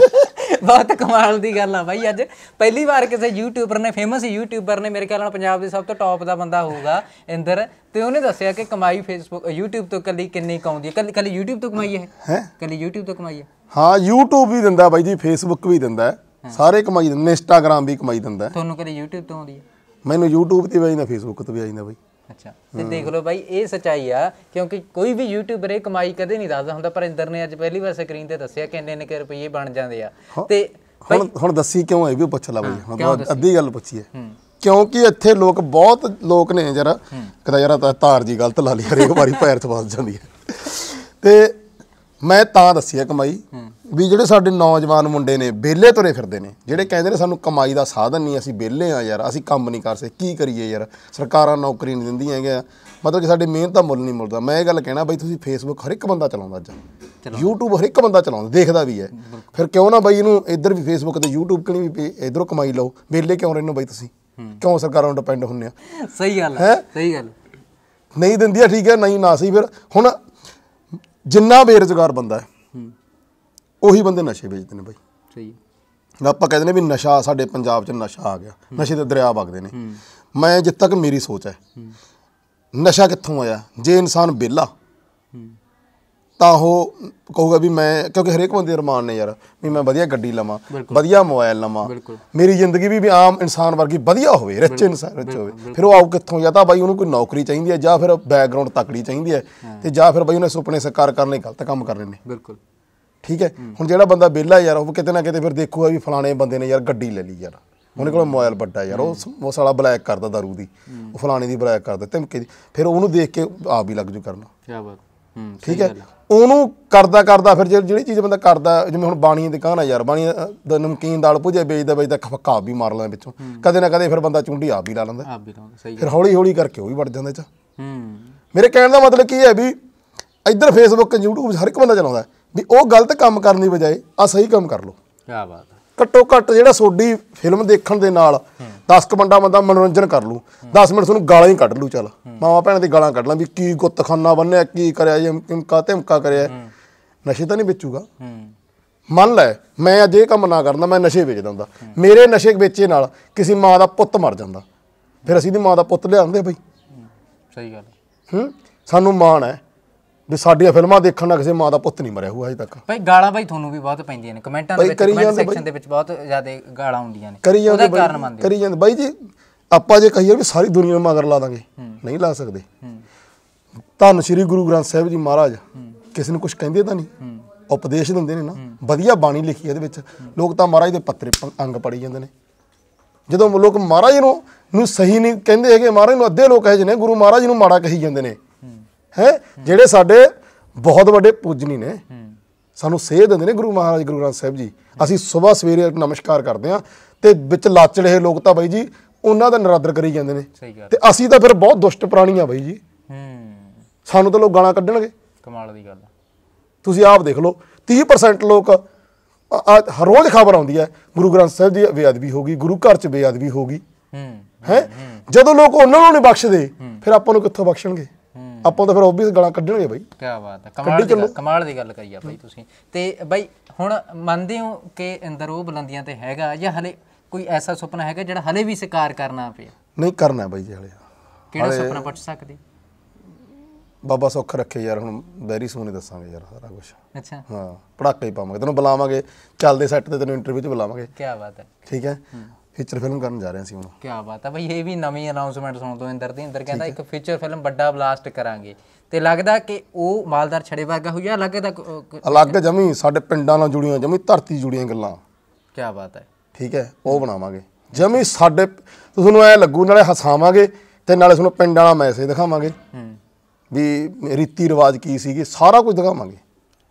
ਬਹੁਤ ਕਮਾਲ ਦੀ ਗੱਲ ਆ ਬਾਈ ਅੱਜ ਪਹਿਲੀ ਵਾਰ ਕਿਸੇ ਯੂਟਿਊਬਰ ਨੇ ਫੇਮਸ ਯੂਟਿਊਬਰ ਨੇ ਮੇਰੇ ਖਿਆਲ ਨਾਲ ਪੰਜਾਬ ਦੇ ਸਭ ਤੋਂ ਟੌਪ ਦਾ ਬੰਦਾ ਹੋਊਗਾ ਇੰਦਰ ਤੇ ਉਹਨੇ ਦੱਸਿਆ ਕਿ ਕਮਾਈ ਫੇਸਬੁੱਕ ਯੂਟਿਊਬ ਤੋਂ ਕੱਲੀ ਕਿੰਨੀ ਕਾਉਂਦੀ ਹੈ ਕੱਲੀ ਕੱਲੀ ਯੂਟਿਊਬ ਤੋਂ ਕਮਾਈ ਹੈ ਹੈ ਕੱਲੀ ਯੂਟਿਊਬ ਤੋਂ ਕਮਾਈ ਹੈ ਹਾਂ ਯੂਟਿਊਬ ਵੀ ਦਿੰਦਾ ਬਾਈ ਜੀ ਫੇਸਬੁੱਕ ਵੀ ਦਿੰਦਾ ਸਾਰੇ ਕਮਾਈ ਦਿੰਦੇ ਇੰਸਟਾਗ੍ਰam ਵੀ ਕਮਾਈ ਦਿੰਦਾ ਤੁਹਾਨੂੰ ਕਦੇ ਯੂਟਿਊਬ ਤੋਂ ਆਉਂਦੀ ਹੈ ਮੈਨੂੰ YouTube ਤੇ ਵੀ ਆ ਜਾਂਦਾ Facebook ਤੇ ਵੀ ਆ ਜਾਂਦਾ ਬਾਈ ਅੱਛਾ ਤੇ ਦੇਖ ਲਓ ਬਾਈ ਇਹ ਸਚਾਈ ਆ ਕਿਉਂਕਿ ਕੋਈ ਵੀ ਯੂਟਿਊਬਰ ਇਹ ਕਮਾਈ ਕਦੇ ਨਹੀਂ ਦੱਸਦਾ ਹੁੰਦਾ ਪਰ ਇੰਦਰ ਨੇ ਅੱਜ ਪਹਿਲੀ ਵਾਰ ਸਕਰੀਨ ਤੇ ਦੱਸਿਆ ਕਿ ਇੰਨੇ ਨੇ ਰੁਪਏ ਬਣ ਜਾਂਦੇ ਆ ਤੇ ਹੁਣ ਹੁਣ ਦੱਸੀ ਕਿਉਂ ਹੈ ਵੀ ਪੁੱਛ ਲਾ ਬਾਈ ਅੱਧੀ ਗੱਲ ਪੁੱਛੀ ਹੈ ਕਿਉਂਕਿ ਇੱਥੇ ਲੋਕ ਬਹੁਤ ਲੋਕ ਨੇ ਜਰਾ ਕਦਾ ਜਰਾ ਤਾਰ ਜੀ ਗਲਤ ਲਾ ਲਈ ਹਰੇਕ ਵਾਰੀ ਪੈਰ ਤੇ ਵੱਜ ਜਾਂਦੀ ਹੈ ਤੇ ਮੈਂ ਤਾਂ ਦੱਸੀ ਆ ਕਮਾਈ ਵੀ ਜਿਹੜੇ ਸਾਡੇ ਨੌਜਵਾਨ ਮੁੰਡੇ ਨੇ ਬੇਲੇ ਤੁਰੇ ਫਿਰਦੇ ਨੇ ਜਿਹੜੇ ਕਹਿੰਦੇ ਨੇ ਸਾਨੂੰ ਕਮਾਈ ਦਾ ਸਾਧਨ ਨਹੀਂ ਅਸੀਂ ਬੇਲੇ ਆ ਯਾਰ ਅਸੀਂ ਕੰਮ ਨਹੀਂ ਕਰ ਸਕੇ ਕੀ ਕਰੀਏ ਯਾਰ ਸਰਕਾਰਾਂ ਨੌਕਰੀ ਨਹੀਂ ਦਿੰਦੀਆਂ ਹੈਗਾ ਮਤਲਬ ਕਿ ਸਾਡੀ ਮਿਹਨਤ ਦਾ ਮੁੱਲ ਨਹੀਂ ਮਿਲਦਾ ਮੈਂ ਇਹ ਗੱਲ ਕਹਿਣਾ ਬਈ ਤੁਸੀਂ ਫੇਸਬੁੱਕ ਹਰ ਇੱਕ ਬੰਦਾ ਚਲਾਉਂਦਾ ਅੱਜ YouTube ਹਰ ਇੱਕ ਬੰਦਾ ਚਲਾਉਂਦਾ ਦੇਖਦਾ ਵੀ ਹੈ ਫਿਰ ਕਿਉਂ ਨਾ ਬਈ ਇਹਨੂੰ ਇੱਧਰ ਵੀ ਫੇਸਬੁੱਕ ਤੇ YouTube ਕਣੀ ਵੀ ਇਧਰੋਂ ਕਮਾਈ ਲਓ ਬੇਲੇ ਕਿਉਂ ਰਹਿੰਦੇ ਹੋ ਬਈ ਤੁਸੀਂ ਕਿਉਂ ਸਰਕਾਰਾਂ ਨੂੰ ਡਿਪੈਂਡ ਹੁੰਨੇ ਆ ਸਹੀ ਗੱਲ ਹੈ ਸਹੀ ਗੱਲ ਨਹੀਂ ਦਿੰਦੀ ਆ ਠੀਕ ਹੈ ਨਹੀਂ ਨਾ ਸਹੀ ਫਿਰ ਹੁਣ ਜਿੰਨਾ ਬੇਰੁਜ਼ਗਾਰ ਬੰਦਾ ਹੈ ਉਹੀ ਬੰਦੇ ਨਸ਼ੇ ਵੇਚਦੇ ਨੇ ਬਾਈ ਸਹੀ ਆਪਾਂ ਕਹਿੰਦੇ ਨੇ ਵੀ ਨਸ਼ਾ ਸਾਡੇ ਪੰਜਾਬ 'ਚ ਨਸ਼ਾ ਆ ਗਿਆ ਨਸ਼ੇ ਦੇ ਦਰਿਆ ਵਗਦੇ ਨੇ ਮੈਂ ਜਿੱਦ ਤੱਕ ਮੇਰੀ ਸੋਚ ਹੈ ਨਸ਼ਾ ਕਿੱਥੋਂ ਆਇਆ ਜੇ ਇਨਸਾਨ ਬੇਲਾ ਤਾਂ ਉਹ ਕਹੂਗਾ ਵੀ ਮੈਂ ਕਿਉਂਕਿ ਹਰੇਕ ਬੰਦੇ ਦਾ ਅਰਮਾਨ ਨੇ ਯਾਰ ਵੀ ਮੈਂ ਵਧੀਆ ਗੱਡੀ ਲਵਾਂ ਵਧੀਆ ਮੋਬਾਈਲ ਲਵਾਂ ਮੇਰੀ ਜ਼ਿੰਦਗੀ ਵੀ ਵੀ ਆਮ ਇਨਸਾਨ ਵਰਗੀ ਵਧੀਆ ਹੋਵੇ ਰਿਚ ਇਨਸਾਨ ਰਿਚ ਹੋਵੇ ਫਿਰ ਉਹ ਆਉ ਕਿੱਥੋਂ ਜਾਂ ਤਾਂ ਬਾਈ ਉਹਨੂੰ ਕੋਈ ਨੌਕਰੀ ਚਾਹੀਦੀ ਹੈ ਜਾਂ ਫਿਰ ਬੈਕਗ੍ਰਾਉਂਡ ਤਕੜੀ ਚਾਹੀਦੀ ਹੈ ਤੇ ਜਾਂ ਫਿਰ ਬਾਈ ਉਹਨੇ ਸੁਪਨੇ ਸਕਾਰ ਕਰਨੇ ਗਲਤ ਕੰਮ ਕਰਨੇ ਨੇ ਬਿਲਕੁਲ ਠੀਕ ਹੈ ਹੁਣ ਜਿਹੜਾ ਬੰਦਾ ਬੇਲਾ ਯਾਰ ਉਹ ਕਿਤੇ ਨਾ ਕਿਤੇ ਫਿਰ ਦੇਖੂਗਾ ਵੀ ਫਲਾਣੇ ਬੰਦੇ ਨੇ ਯਾਰ ਗੱਡੀ ਲੈ ਲਈ ਯਾਰ ਉਹਨੇ ਕੋਲ ਮੋਬਾਈਲ ਵੱਡਾ ਯਾਰ ਉਹ ਸਾਲਾ ਬਲੈਕ ਕਰਦਾ ਦਾਰੂ ਦੀ ਉਹ ਫਲਾਣੇ ਦੀ ਬਲੈਕ ਕਰਦਾ ਧਮਕੇ ਦੀ ਫਿਰ ਉਹਨੂੰ ਦੇਖ ਕੇ ਆਪ ਵੀ ਲੱਗ ਜੂ ਕਰਨਾ ਕੀ ਬਾਤ ਠੀਕ ਹੈ ਉਹਨੂੰ ਕਰਦਾ ਕਰਦਾ ਫਿਰ ਜਿਹੜੀ ਚੀਜ਼ ਬੰਦਾ ਕਰਦਾ ਜਿਵੇਂ ਹੁਣ ਬਾਣੀ ਦੀ ਕਹਾਣਾ ਯਾਰ ਬਾਣੀ ਦਾ ਨਮਕੀਨ ਦਾਲ ਭੁਜੇ ਵੇਚਦਾ ਵੇਚਦਾ ਖਫਕਾ ਵੀ ਮਾਰ ਲੈਂਦਾ ਵਿੱਚੋਂ ਕਦੇ ਨਾ ਕਦੇ ਫਿਰ ਬੰਦਾ ਚੁੰਡੀ ਆਪ ਵੀ ਲਾ ਲੈਂਦਾ ਆਪ ਵੀ ਲਾਉਂਦਾ ਸਹੀ ਫਿਰ ਹੌਲੀ ਹੌਲੀ ਕਰਕੇ ਉਹ ਵੀ ਵੱਡ ਜਾਂਦਾ ਇਹ ਚ ਹੂੰ ਮੇਰੇ ਕਹਿਣ ਦਾ ਮਤਲਬ ਕੀ ਹੈ ਵੀ ਇੱਧਰ ਫੇਸਬੁੱਕ YouTube ਹਰ ਇੱਕ ਬੰਦਾ ਚਲਾਉਂਦਾ ਵੀ ਉਹ ਗਲਤ ਕੰਮ ਕਰਨ ਦੀ ਬਜਾਏ ਆ ਸਹੀ ਕੰਮ ਕਰ ਲਓ ਕੀ ਬਾਤ ਘੱਟੋ ਘੱਟ ਜਿਹੜਾ ਸੋਡੀ ਫਿਲਮ ਦੇਖਣ ਦੇ ਨਾਲ 10 ਕੁ ਬੰਦਾ ਬੰਦਾ ਮਨੋਰੰਜਨ ਕਰ ਲੂ 10 ਮਿੰਟ ਤੁਹਾਨੂੰ ਗਾਲਾਂ ਹੀ ਕੱਢ ਲੂ ਚੱਲ ਮਾਵਾ ਭੈਣ ਦੀ ਗਾਲਾਂ ਕੱਢ ਲਾਂ ਵੀ ਕੀ ਗੁੱਤਖਾਨਾ ਬੰਨਿਆ ਕੀ ਕਰਿਆ ਜੇ ਕਿੰਕਾ ਧਮਕਾ ਕਰਿਆ ਨਸ਼ੇ ਤਾਂ ਨਹੀਂ ਵੇਚੂਗਾ ਮੰਨ ਲੈ ਮੈਂ ਅੱਜ ਇਹ ਕੰਮ ਨਾ ਕਰਦਾ ਮੈਂ ਨਸ਼ੇ ਵੇਚਦਾ ਹੁੰਦਾ ਮੇਰੇ ਨਸ਼ੇ ਵੇਚੇ ਨਾਲ ਕਿਸੇ ਮਾਂ ਦਾ ਪੁੱਤ ਮਰ ਜਾਂਦਾ ਫਿਰ ਅਸੀਂ ਦੀ ਮਾਂ ਦਾ ਪੁੱਤ ਲਿਆਉਂਦੇ ਬਈ ਸਹੀ ਗੱਲ ਹੂੰ ਸਾਨੂੰ ਮਾਣ ਹੈ ਵੀ ਸਾਡੀਆਂ ਫਿਲਮਾਂ ਦੇਖਣ ਨਾਲ ਕਿਸੇ ਮਾਂ ਦਾ ਪੁੱਤ ਨਹੀਂ ਮਰਿਆ ਹੋਊ ਅਜੇ ਤੱਕ ਭਾਈ ਗਾਲਾਂ ਬਾਈ ਤੁਹਾਨੂੰ ਵੀ ਬਹੁਤ ਪੈਂਦੀਆਂ ਨੇ ਕਮੈਂਟਾਂ ਦੇ ਵਿੱਚ ਕਮੈਂਟ ਸੈਕਸ਼ਨ ਦੇ ਵਿੱਚ ਬਹੁਤ ਜ਼ਿਆਦਾ ਗਾਲਾਂ ਹੁੰਦੀਆਂ ਨੇ ਕਰੀ ਜਾਂਦੇ ਬਾਈ ਕਰੀ ਜਾਂਦੇ ਬਾਈ ਜੀ ਆਪਾਂ ਜੇ ਕਹੀਏ ਵੀ ਸਾਰੀ ਦੁਨੀਆ ਨੂੰ ਮਗਰ ਲਾ ਦਾਂਗੇ ਨਹੀਂ ਲਾ ਸਕਦੇ ਧੰਨ ਸ਼੍ਰੀ ਗੁਰੂ ਗ੍ਰੰਥ ਸਾਹਿਬ ਜੀ ਮਹਾਰਾਜ ਕਿਸੇ ਨੂੰ ਕੁਝ ਕਹਿੰਦੇ ਤਾਂ ਨਹੀਂ ਉਪਦੇਸ਼ ਦਿੰਦੇ ਨੇ ਨਾ ਵਧੀਆ ਬਾਣੀ ਲਿਖੀ ਇਹਦੇ ਵਿੱਚ ਲੋਕ ਤਾਂ ਮਹਾਰਾਜ ਦੇ ਪੱਤਰੇ ਅੰਗ ਪੜੀ ਜਾਂਦੇ ਨੇ ਜਦੋਂ ਲੋਕ ਮਹਾਰਾਜ ਨੂੰ ਨੂੰ ਸਹੀ ਨਹੀਂ ਕਹਿੰਦੇ ਹੈਗੇ ਮਹਾਰਾਜ ਨੂੰ ਅੱਧੇ ਲੋਕ ਹੈ ਜਿਹਨੇ ਗੁਰੂ ਮਹਾਰਾਜ ਨੂੰ ਮਾੜਾ ਕਹੀ ਜਾਂਦੇ ਨੇ ਹੈ ਜਿਹੜੇ ਸਾਡੇ ਬਹੁਤ ਵੱਡੇ ਪੂਜਨੀ ਨੇ ਸਾਨੂੰ ਸੇਧ ਦਿੰਦੇ ਨੇ ਗੁਰੂ ਮਹਾਰਾਜ ਗੁਰੂ ਗ੍ਰੰਥ ਸਾਹਿਬ ਜੀ ਅਸੀਂ ਸਵੇਰ ਸਵੇਰੇ ਨਮਸਕਾਰ ਕਰਦੇ ਆ ਤੇ ਵਿੱਚ ਲਾਚੜੇ ਲੋਕ ਤਾਂ ਬਾਈ ਜੀ ਉਹਨਾਂ ਦਾ ਨਰਾਦਰ ਕਰੀ ਜਾਂਦੇ ਨੇ ਤੇ ਅਸੀਂ ਤਾਂ ਫਿਰ ਬਹੁਤ ਦੁਸ਼ਟ ਪ੍ਰਾਣੀ ਆ ਬਾਈ ਜੀ ਸਾਨੂੰ ਤਾਂ ਲੋਕ ਗਾਲਾਂ ਕੱਢਣਗੇ ਕਮਾਲ ਦੀ ਗੱਲ ਤੁਸੀਂ ਆਪ ਦੇਖ ਲਓ 30% ਲੋਕ ਹਰ ਰੋਜ਼ ਖਬਰ ਆਉਂਦੀ ਹੈ ਗੁਰੂ ਗ੍ਰੰਥ ਸਾਹਿਬ ਦੀ ਬੇਅਦਬੀ ਹੋ ਗਈ ਗੁਰੂ ਘਰ 'ਚ ਬੇਅਦਬੀ ਹੋ ਗਈ ਹੈ ਜਦੋਂ ਲੋਕ ਉਹਨਾਂ ਨੂੰ ਨਹੀਂ ਬਖਸ਼ਦੇ ਫਿਰ ਆਪਾਂ ਨੂੰ ਕਿੱਥੋਂ ਬਖਸ਼ਣਗੇ ਆਪਾਂ ਤਾਂ ਫਿਰ ਆਬਵੀਅਸ ਗਾਲਾਂ ਕੱਢਣਗੇ ਬਾਈ ਕੀ ਬਾਤ ਹੈ ਕਮਾਲ ਦੀ ਕਮਾਲ ਦੀ ਗੱਲ ਕਹੀ ਆ ਬਾਈ ਤੁਸੀਂ ਤੇ ਬਾਈ ਹੁਣ ਮੰਨਦੇ ਹੋ ਕਿ ਅੰਦਰ ਉਹ ਬੁਲੰਦੀਆਂ ਤੇ ਹੈਗਾ ਜਾਂ ਹਲੇ ਕੋਈ ਐਸਾ ਸੁਪਨਾ ਹੈਗਾ ਜਿਹੜਾ ਹਲੇ ਵੀ ਸਕਾਰ ਕਰਨਾ ਪਿਆ ਨਹੀਂ ਕਰਨਾ ਬਾਈ ਜੀ ਹਲੇ ਕਿਹੜਾ ਸੁਪਨਾ ਪੁੱਛ ਸਕਦੇ ਬਾਬਾ ਸੁੱਖ ਰੱਖੇ ਯਾਰ ਹੁਣ ਬੈਰੀ ਸੋਨੇ ਦੱਸਾਂਗੇ ਯਾਰ ਸਾਰਾ ਕੁਝ ਅੱਛਾ ਹਾਂ ਪੜਾਕੇ ਹੀ ਪਾਵਾਂਗੇ ਤੈਨੂੰ ਬੁਲਾਵਾਂਗੇ ਚੱਲਦੇ ਸੈੱਟ ਤੇ ਤੈਨੂੰ ਇੰਟਰਵਿਊ 'ਚ ਬੁਲਾਵਾਂਗੇ ਕੀ ਬਾਤ ਹੈ ਠੀਕ ਹੈ ਫੀਚਰ ਫਿਲਮ ਕਰਨ ਜਾ ਰਹੇ ਸੀ ਹੁਣ ਕੀ ਬਾਤ ਹੈ ਬਈ ਇਹ ਵੀ ਨਵੀਂ ਅਨਾਉਂਸਮੈਂਟ ਸੁਣ ਤੋਂ ਇੰਦਰ ਦੀ ਇੰਦਰ ਕਹਿੰਦਾ ਇੱਕ ਫੀਚਰ ਫਿਲਮ ਵੱਡਾ ਬਲਾਸਟ ਕਰਾਂਗੇ ਤੇ ਲੱਗਦਾ ਕਿ ਉਹ ਮਾਲਦਾਰ ਛੜੇ ਵਰਗਾ ਹੋਇਆ ਅਲੱਗ ਦਾ ਅਲੱਗ ਜਮੀ ਸਾਡੇ ਪਿੰਡਾਂ ਨਾਲ ਜੁੜੀਆਂ ਜਮੀ ਧਰਤੀ ਜੁੜੀਆਂ ਗੱਲਾਂ ਕੀ ਬਾਤ ਹੈ ਠੀਕ ਹੈ ਉਹ ਬਣਾਵਾਂਗੇ ਜਮੀ ਸਾਡੇ ਤੁਹਾਨੂੰ ਐ ਲੱਗੂ ਨਾਲੇ ਹਸਾਵਾਂਗੇ ਤੇ ਨਾਲੇ ਤੁਹਾਨੂੰ ਪਿੰਡਾਂ ਵਾਲਾ ਮੈਸੇਜ ਦਿਖਾਵਾਂਗੇ ਵੀ ਰੀਤੀ ਰਿਵਾਜ ਕੀ ਸੀਗੇ ਸਾਰਾ ਕੁਝ ਦਿਖਾਵਾਂਗੇ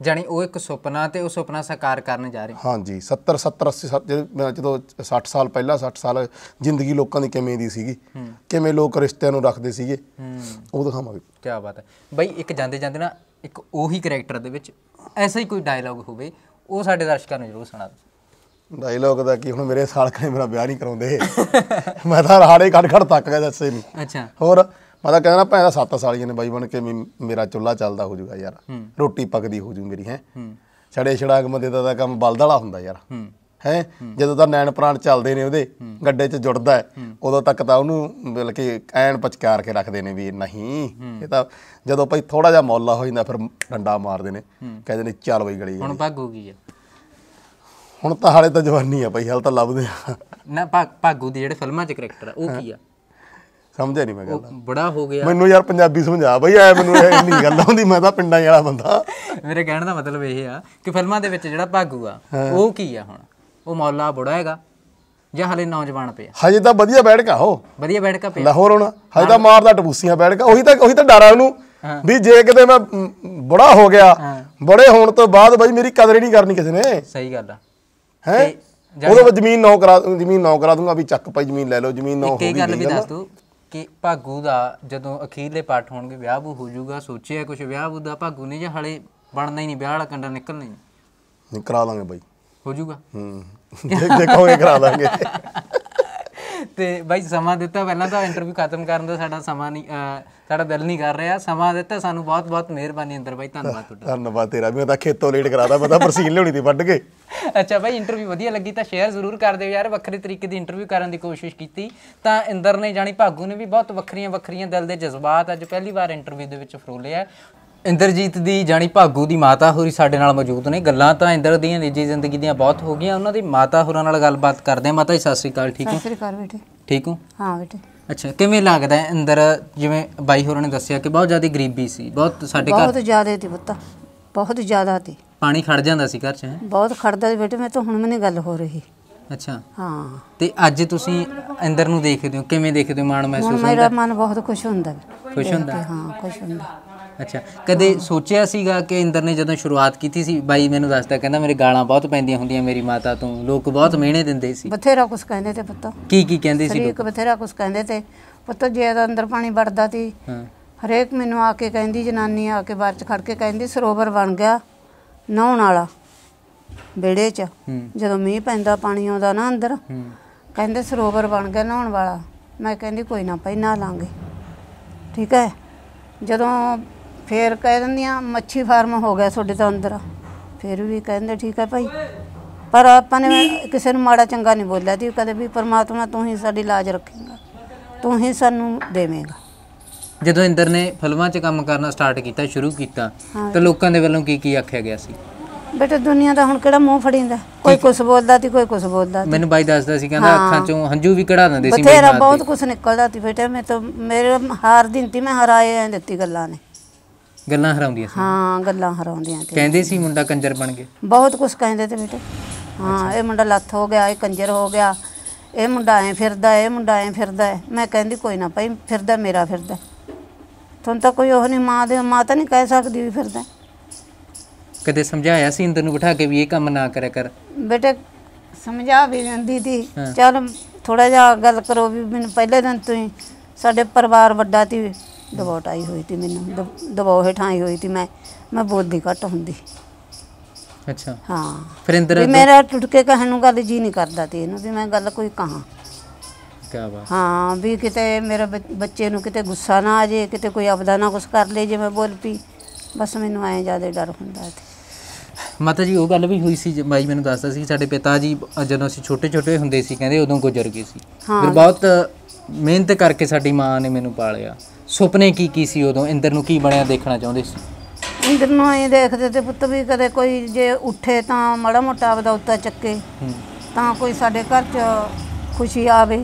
ਜਾਨੀ ਉਹ ਇੱਕ ਸੁਪਨਾ ਤੇ ਉਹ ਸੁਪਨਾ ਸਾਕਾਰ ਕਰਨ ਜਾ ਰਹੇ ਹਾਂਜੀ 70 70 80 ਜਦੋਂ 60 ਸਾਲ ਪਹਿਲਾਂ 60 ਸਾਲ ਜ਼ਿੰਦਗੀ ਲੋਕਾਂ ਦੀ ਕਿਵੇਂ ਦੀ ਸੀਗੀ ਕਿਵੇਂ ਲੋਕ ਰਿਸ਼ਤਿਆਂ ਨੂੰ ਰੱਖਦੇ ਸੀਗੇ ਉਹ ਦਿਖਾਵਾਂਗੇ ਕੀ ਬਾਤ ਹੈ ਬਈ ਇੱਕ ਜਾਂਦੇ ਜਾਂਦੇ ਨਾ ਇੱਕ ਉਹੀ ਕੈਰੈਕਟਰ ਦੇ ਵਿੱਚ ਐਸਾ ਹੀ ਕੋਈ ਡਾਇਲੌਗ ਹੋਵੇ ਉਹ ਸਾਡੇ ਦਰਸ਼ਕਾਂ ਨੂੰ ਜ਼ਰੂਰ ਸੁਣਾ ਦਿਓ ਡਾਇਲੌਗ ਦਾ ਕੀ ਹੁਣ ਮੇਰੇ ਸਾਲ ਕਰੇ ਮੇਰਾ ਵਿਆਹ ਨਹੀਂ ਕਰਾਉਂਦੇ ਮੈਂ ਤਾਂ ਰਾੜੇ ਕੱਢ ਕੱਢ ਤੱਕ ਗਿਆ ਦੱਸੇ ਨਹੀਂ ਅੱਛਾ ਹੋਰ ਮੈਂ ਤਾਂ ਕਹਿੰਦਾ ਭੈਣ ਦਾ ਸੱਤ ਸਾਲੀਆਂ ਨੇ ਬਾਈ ਬਣ ਕੇ ਮੇਰਾ ਚੁੱਲਾ ਚੱਲਦਾ ਹੋ ਜੂਗਾ ਯਾਰ ਰੋਟੀ ਪੱਕਦੀ ਹੋ ਜੂ ਮੇਰੀ ਹੈ ਛੜੇ ਛੜਾਕ ਮਦੇ ਦਾ ਤਾਂ ਕੰਮ ਬਲਦ ਵਾਲਾ ਹੁੰਦਾ ਯਾਰ ਹੈ ਜਦੋਂ ਤਾਂ ਨੈਣ ਪ੍ਰਾਣ ਚੱਲਦੇ ਨੇ ਉਹਦੇ ਗੱਡੇ 'ਚ ਜੁੜਦਾ ਉਦੋਂ ਤੱਕ ਤਾਂ ਉਹਨੂੰ ਕੇ ਐਨ ਪਚਕਾਰ ਕੇ ਰੱਖਦੇ ਨੇ ਵੀ ਨਹੀਂ ਇਹ ਤਾਂ ਜਦੋਂ ਭਾਈ ਥੋੜਾ ਜਿਹਾ ਮੌਲਾ ਹੋ ਜਾਂਦਾ ਫਿਰ ਡੰਡਾ ਮਾਰਦੇ ਨੇ ਕਹਿੰਦੇ ਨੇ ਚੱਲ ਬਈ ਗਲੀ ਹੁਣ ਭਾਗੂ ਕੀ ਆ ਹੁਣ ਤਾਂ ਹਾਲੇ ਤਾਂ ਜਵਾਨੀ ਆ ਭਾਈ ਹਾਲ ਤਾਂ ਲੱਭਦੇ ਆ ਨਾ ਭਾਗੂ ਦੀ ਜਿਹੜੇ ਫਿਲਮਾਂ 'ਚ ਕਰੈਕਟਰ ਆ ਉਹ ਕੀ ਆ ਸਮਝਿਆ ਨਹੀਂ ਮੈਂ ਗੱਲ ਬੜਾ ਹੋ ਗਿਆ ਮੈਨੂੰ ਯਾਰ ਪੰਜਾਬੀ ਸਮਝਾ ਬਈ ਐ ਮੈਨੂੰ ਇਹ ਨਹੀਂ ਗੱਲ ਆਉਂਦੀ ਮੈਂ ਤਾਂ ਪਿੰਡਾਂ ਵਾਲਾ ਬੰਦਾ ਮੇਰੇ ਕਹਿਣ ਦਾ ਮਤਲਬ ਇਹ ਆ ਕਿ ਫਿਲਮਾਂ ਦੇ ਵਿੱਚ ਜਿਹੜਾ ਭਾਗੂ ਆ ਉਹ ਕੀ ਆ ਹੁਣ ਉਹ ਮੌਲਾ ਬੁੜਾ ਹੈਗਾ ਜਾਂ ਹਲੇ ਨੌਜਵਾਨ ਪਿਆ ਹਜੇ ਤਾਂ ਵਧੀਆ ਬੈਠਕਾ ਹੋ ਵਧੀਆ ਬੈਠਕਾ ਪਿਆ ਲਾਹੌਰ ਹੁਣ ਹਜੇ ਤਾਂ ਮਾਰਦਾ ਟਬੂਸੀਆਂ ਬੈਠਕਾ ਉਹੀ ਤਾਂ ਉਹੀ ਤਾਂ ਡਰ ਆ ਉਹਨੂੰ ਵੀ ਜੇ ਕਿਤੇ ਮੈਂ ਬੜਾ ਹੋ ਗਿਆ ਬੜੇ ਹੋਣ ਤੋਂ ਬਾਅਦ ਬਾਈ ਮੇਰੀ ਕਦਰ ਹੀ ਨਹੀਂ ਕਰਨੀ ਕਿਸੇ ਨੇ ਸਹੀ ਗੱਲ ਆ ਹੈ ਉਹ ਜ਼ਮੀਨ ਨੌਕਰਾ ਜ਼ਮੀਨ ਨੌਕਰਾ ਦੂੰਗਾ ਵੀ ਚੱਕ ਪਈ ਜ਼ਮੀਨ ਲੈ ਲਓ ਜ਼ਮੀਨ ਨੌ ਹੋ ਗਈ ਇੱਕ ਗੱਲ ਵੀ ਦੱਸ ਤੂੰ ਕਿ ਭਾਗੂ ਦਾ ਜਦੋਂ ਅਖੀਰਲੇ ਪਾਠ ਹੋਣਗੇ ਵਿਆਹ ਬੂ ਹੋ ਜਾਊਗਾ ਸੋਚਿਆ ਕੁਝ ਵਿਆਹ ਬੂ ਦਾ ਭਾਗੂ ਨੇ ਜਾਂ ਹਲੇ ਬਣਨਾ ਹੀ ਨਹੀਂ ਵਿਆਹ ਵਾਲਾ ਕੰਡਾ ਨਿਕਲਣਾ ਹੀ ਨਹੀਂ ਕਰਾ ਲਾਂਗੇ ਬਾਈ ਹੋ ਜਾਊਗਾ ਹੂੰ ਦੇਖੋਗੇ ਕਰਾ ਲਾਂਗੇ ਤੇ ਬਾਈ ਸਮਾਂ ਦਿੱਤਾ ਪਹਿਲਾਂ ਤਾਂ ਇੰਟਰਵਿਊ ਖਤਮ ਕਰਨ ਦਾ ਸਾਡਾ ਸਮਾਂ ਨਹੀਂ ਸਾਡਾ ਦਿਲ ਨਹੀਂ ਕਰ ਰਿਹਾ ਸਮਾਂ ਦਿੱਤਾ ਸਾਨੂੰ ਬਹੁਤ ਬਹੁਤ ਮਿਹਰਬਾਨੀ ਅੰਦਰ ਬਾਈ ਧੰਨਵਾਦ ਤੁਹਾਡਾ ਧੰਨਵਾਦ ਤੇਰਾ ਵੀ ਤਾਂ ਖੇਤੋਂ ਲੇਟ ਕਰਾਦਾ ਮੈਂ ਤਾਂ ਪਰਸੀਨ ਲੈਣੀ ਦੀ ਵੱਢ ਕੇ ਅੱਛਾ ਬਾਈ ਇੰਟਰਵਿਊ ਵਧੀਆ ਲੱਗੀ ਤਾਂ ਸ਼ੇਅਰ ਜ਼ਰੂਰ ਕਰ ਦਿਓ ਯਾਰ ਵੱਖਰੇ ਤਰੀਕੇ ਦੀ ਇੰਟਰਵਿਊ ਕਰਨ ਦੀ ਕੋਸ਼ਿਸ਼ ਕੀਤੀ ਤਾਂ ਇੰਦਰ ਨੇ ਜਾਨੀ ਭਾਗੂ ਨੇ ਵੀ ਬਹੁਤ ਵੱਖਰੀਆਂ ਵੱਖਰੀਆਂ ਦਿਲ ਦੇ ਜਜ਼ਬਾਤ ਅੱਜ ਪਹਿਲੀ ਵਾਰ ਇੰਟਰਵਿਊ ਦੇ ਵਿੱਚ ਫਰੋਲੇ ਆ ਇੰਦਰਜੀਤ ਦੀ ਜਾਨੀ ਭਾਗੂ ਦੀ ਮਾਤਾ ਹੋਰੀ ਸਾਡੇ ਨਾਲ ਮੌਜੂਦ ਨੇ ਗੱਲਾਂ ਤਾਂ ਇੰਦਰ ਦੀਆਂ ਨਿੱਜੀ ਜ਼ਿੰਦਗੀ ਦੀਆਂ ਬਹੁਤ ਹੋ ਗਈਆਂ ਉਹਨਾਂ ਦੀ ਮਾਤਾ ਹੋਰਾਂ ਨਾਲ ਗੱਲਬਾਤ ਕਰਦੇ ਆ ਮਾਤਾ ਜੀ ਸਤਿ ਸ੍ਰੀ ਅਕਾਲ ਠੀਕ ਹੋ ਸਤਿ ਸ੍ਰੀ ਅਕਾਲ ਬੇਟੇ ਠੀਕ ਹੋ ਹਾਂ ਬੇਟੇ ਅੱਛਾ ਕਿਵੇਂ ਲੱਗਦਾ ਹੈ ਇੰਦਰ ਜਿਵੇਂ ਬਾਈ ਹੋਰਾਂ ਨੇ ਦੱਸਿਆ ਕਿ ਬਹੁਤ ਜ਼ਿਆਦਾ ਗਰੀਬੀ ਸੀ ਬਹੁਤ ਸਾਡੇ ਘਰ ਬਹੁਤ ਜ਼ਿਆਦਾ ਸੀ ਪੁੱਤ ਬਹੁਤ ਜ਼ਿਆਦਾ ਸੀ ਪਾਣੀ ਖੜ ਜਾਂਦਾ ਸੀ ਘਰ 'ਚ ਹੈ ਬਹੁਤ ਖੜਦਾ ਸੀ ਬੇਟੇ ਮੈਂ ਤਾਂ ਹੁਣ ਮੈਨੇ ਗੱਲ ਹੋ ਰਹੀ ਅੱਛਾ ਹਾਂ ਤੇ ਅੱਜ ਤੁਸੀਂ ਅੰਦਰ ਨੂੰ ਦੇਖਦੇ ਹੋ ਕਿਵੇਂ ਦੇਖਦੇ ਹੋ ਮਾਣ ਮਹਿਸੂਸ ਹੁੰਦਾ ਮੇਰਾ ਮਨ ਬਹੁਤ ਖੁਸ਼ ਹੁੰਦਾ ਖੁਸ਼ ਹੁੰਦਾ ਹਾਂ ਖੁਸ਼ ਹੁੰਦਾ ਅੱਛਾ ਕਦੇ ਸੋਚਿਆ ਸੀਗਾ ਕਿ ਇੰਦਰ ਨੇ ਜਦੋਂ ਸ਼ੁਰੂਆਤ ਕੀਤੀ ਸੀ ਬਾਈ ਮੈਨੂੰ ਦੱਸਦਾ ਕਹਿੰਦਾ ਮੇਰੇ ਗਾਲਾਂ ਬਹੁਤ ਪੈਂਦੀਆਂ ਹੁੰਦੀਆਂ ਮੇਰੀ ਮਾਤਾ ਤੋਂ ਲੋਕ ਬਹੁਤ ਮਿਹਣੇ ਦਿੰਦੇ ਸੀ ਬਥੇਰਾ ਕੁਝ ਕਹਿੰਦੇ ਤੇ ਪੁੱਤ ਕੀ ਕੀ ਕਹਿੰਦੇ ਸੀ ਲੋਕ ਬਥੇਰਾ ਕੁਝ ਕਹਿੰਦੇ ਤੇ ਪੁੱਤ ਜੇ ਇਹਦਾ ਅੰਦਰ ਪਾਣੀ ਵੜਦਾ ਤੀ ਹਰੇਕ ਮੈਨੂੰ ਆ ਕੇ ਕਹਿੰਦੀ ਜਨਾਨੀ ਆ ਕੇ ਬਾਹਰ ਚ ਖੜ ਕੇ ਕਹਿੰਦੀ ਸਰੋਵਰ ਬਣ ਗਿਆ ਨਹਾਉਣ ਵਾਲਾ ਬੇੜੇ ਚ ਜਦੋਂ ਮੀਂਹ ਪੈਂਦਾ ਪਾਣੀ ਆਉਂਦਾ ਨਾ ਅੰਦਰ ਕਹਿੰਦੇ ਸਰੋਵਰ ਬਣ ਗਿਆ ਨਹਾਉਣ ਵਾਲਾ ਮੈਂ ਕਹਿੰਦੀ ਕੋਈ ਨਾ ਪਹਿਨਾ ਲਾਂਗੇ ਠੀਕ ਹੈ ਜਦੋਂ ਫੇਰ ਕਹਿ ਦਿੰਦੀਆਂ ਮੱਛੀ ਫਾਰਮ ਹੋ ਗਿਆ ਤੁਹਾਡੇ ਤਾਂ ਅੰਦਰ ਫਿਰ ਵੀ ਕਹਿੰਦੇ ਠੀਕ ਹੈ ਭਾਈ ਪਰ ਆਪਾਂ ਨੇ ਕਿਸੇ ਨੂੰ ਮਾੜਾ ਚੰਗਾ ਨਹੀਂ ਬੋਲਿਆ ਦੀ ਕਦੇ ਵੀ ਪਰਮਾਤਮਾ ਤੂੰ ਹੀ ਸਾਡੀ ਲਾਜ ਰੱਖੇਗਾ ਤੂੰ ਹੀ ਸਾਨੂੰ ਦੇਵੇਂਗਾ ਜਦੋਂ ਇੰਦਰ ਨੇ ਫਲਵਾਂ 'ਚ ਕੰਮ ਕਰਨਾ ਸਟਾਰਟ ਕੀਤਾ ਸ਼ੁਰੂ ਕੀਤਾ ਤਾਂ ਲੋਕਾਂ ਦੇ ਵੱਲੋਂ ਕੀ ਕੀ ਆਖਿਆ ਗਿਆ ਸੀ ਬੇਟਾ ਦੁਨੀਆ ਦਾ ਹੁਣ ਕਿਹੜਾ ਮੂੰਹ ਫੜੀਂਦਾ ਕੋਈ ਕੁਝ ਬੋਲਦਾ ਤੇ ਕੋਈ ਕੁਝ ਬੋਲਦਾ ਮੈਨੂੰ ਬਾਈ ਦੱਸਦਾ ਸੀ ਕਹਿੰਦਾ ਅੱਖਾਂ ਚੋਂ ਹੰਝੂ ਵੀ ਕਢਾ ਦਿੰਦੇ ਸੀ ਬਥੇਰਾ ਬਹੁਤ ਕੁਝ ਨਿਕਲਦਾ ਸੀ ਬੇਟਾ ਮੈਂ ਤਾਂ ਮੇਰੇ ਹਾਰ ਦਿਨ ਤੀ ਮੈਂ ਹਰਾਏ ਐ ਦਿੱਤੀ ਗੱਲਾਂ ਨੇ ਗੱਲਾਂ ਹਰਾਉਂਦੀਆਂ ਸੀ ਹਾਂ ਗੱਲਾਂ ਹਰਾਉਂਦੀਆਂ ਤੇ ਕਹਿੰਦੇ ਸੀ ਮੁੰਡਾ ਕੰਜਰ ਬਣ ਗਿਆ ਬਹੁਤ ਕੁਝ ਕਹਿੰਦੇ ਤੇ ਬੇਟੇ ਹਾਂ ਇਹ ਮੁੰਡਾ ਲੱਥ ਹੋ ਗਿਆ ਇਹ ਕੰਜਰ ਹੋ ਗਿਆ ਇਹ ਮੁੰਡਾ ਐ ਫਿਰਦਾ ਇਹ ਮੁੰਡਾ ਐ ਫਿਰਦਾ ਮੈਂ ਕਹਿੰਦੀ ਕੋਈ ਨਾ ਭਾਈ ਫਿਰਦਾ ਮੇਰਾ ਫਿਰਦਾ ਤੁਹਾਨੂੰ ਤਾਂ ਕੋਈ ਉਹ ਨਹੀਂ ਮਾਂ ਦੇ ਮਾਂ ਤਾਂ ਨਹੀਂ ਕਹਿ ਸਕਦੀ ਵੀ ਫਿਰਦਾ ਕਦੇ ਸਮਝਾਇਆ ਸੀ ਇੰਦਰ ਨੂੰ ਬਿਠਾ ਕੇ ਵੀ ਇਹ ਕੰਮ ਨਾ ਕਰਿਆ ਕਰ ਬੇਟੇ ਸਮਝਾ ਵੀ ਜਾਂਦੀ ਸੀ ਚਲ ਥੋੜਾ ਜਿਹਾ ਗੱਲ ਕਰੋ ਵੀ ਮੈਨੂੰ ਪਹਿਲੇ ਦਿਨ ਤੋਂ ਹੀ ਸਾਡੇ ਪਰਿਵਾਰ ਵੱਡਾ ਸੀ ਦਬਾਅ ਆਈ ਹੋਈ ਤੀ ਮੈਨੂੰ ਦਬਾਅ ਹੇਠਾਂ ਆਈ ਹੋਈ ਤੀ ਮੈਂ ਮੈਂ ਬੋਲਦੀ ਘੱਟ ਹੁੰਦੀ ਅੱਛਾ ਹਾਂ ਫਿਰ ਇੰਦਰ ਮੇਰਾ ਟੁੱਟ ਕੇ ਕਹਿਣ ਨੂੰ ਗੱਲ ਜੀ ਨਹੀਂ ਕਰਦਾ ਤੇ ਇਹਨੂੰ ਵੀ ਮੈਂ ਗੱਲ ਕੋਈ ਕਹਾ ਹਾਂ ਵੀ ਕਿਤੇ ਮੇਰੇ ਬੱਚੇ ਨੂੰ ਕਿਤੇ ਗੁੱਸਾ ਨਾ ਆ ਜੇ ਕਿਤੇ ਕੋਈ ਆਪਦਾ ਨਾ ਕੁਝ ਕਰ ਲੇ ਜੇ ਮੈਂ ਬੋਲ ਪਈ ਬਸ ਮੈਨੂੰ ਐਂ ਜ਼ਿਆਦਾ ਡਰ ਹੁੰਦਾ ਤੇ ਮਾਤਾ ਜੀ ਉਹ ਗੱਲ ਵੀ ਹੋਈ ਸੀ ਮਾਈ ਮੈਨੂੰ ਦੱਸਦਾ ਸੀ ਸਾਡੇ ਪਿਤਾ ਜੀ ਜਦੋਂ ਅਸੀਂ ਛੋਟੇ ਛੋਟੇ ਹੁੰਦੇ ਸੀ ਕਹਿੰਦੇ ਉਦੋਂ ਗੁਜ਼ਰ ਗਏ ਸੀ ਫਿਰ ਬਹੁਤ ਮਿਹਨਤ ਕਰਕੇ ਸਾਡੀ ਮਾਂ ਨੇ ਮੈਨੂੰ ਪਾਲਿਆ ਸੁਪਨੇ ਕੀ ਕੀ ਸੀ ਉਦੋਂ ਇੰਦਰ ਨੂੰ ਕੀ ਬਣਿਆ ਦੇਖਣਾ ਚਾਹੁੰਦੇ ਸੀ ਇੰਦਰ ਨੂੰ ਐ ਦੇਖਦੇ ਤੇ ਪੁੱਤ ਵੀ ਕਦੇ ਕੋਈ ਜੇ ਉੱਠੇ ਤਾਂ ਮੜਾ ਮੋਟਾ ਆਪਦਾ ਉੱਤਾ ਚੱਕੇ ਤਾਂ ਕੋਈ ਸਾਡੇ ਘਰ 'ਚ ਖੁਸ਼ੀ ਆਵੇ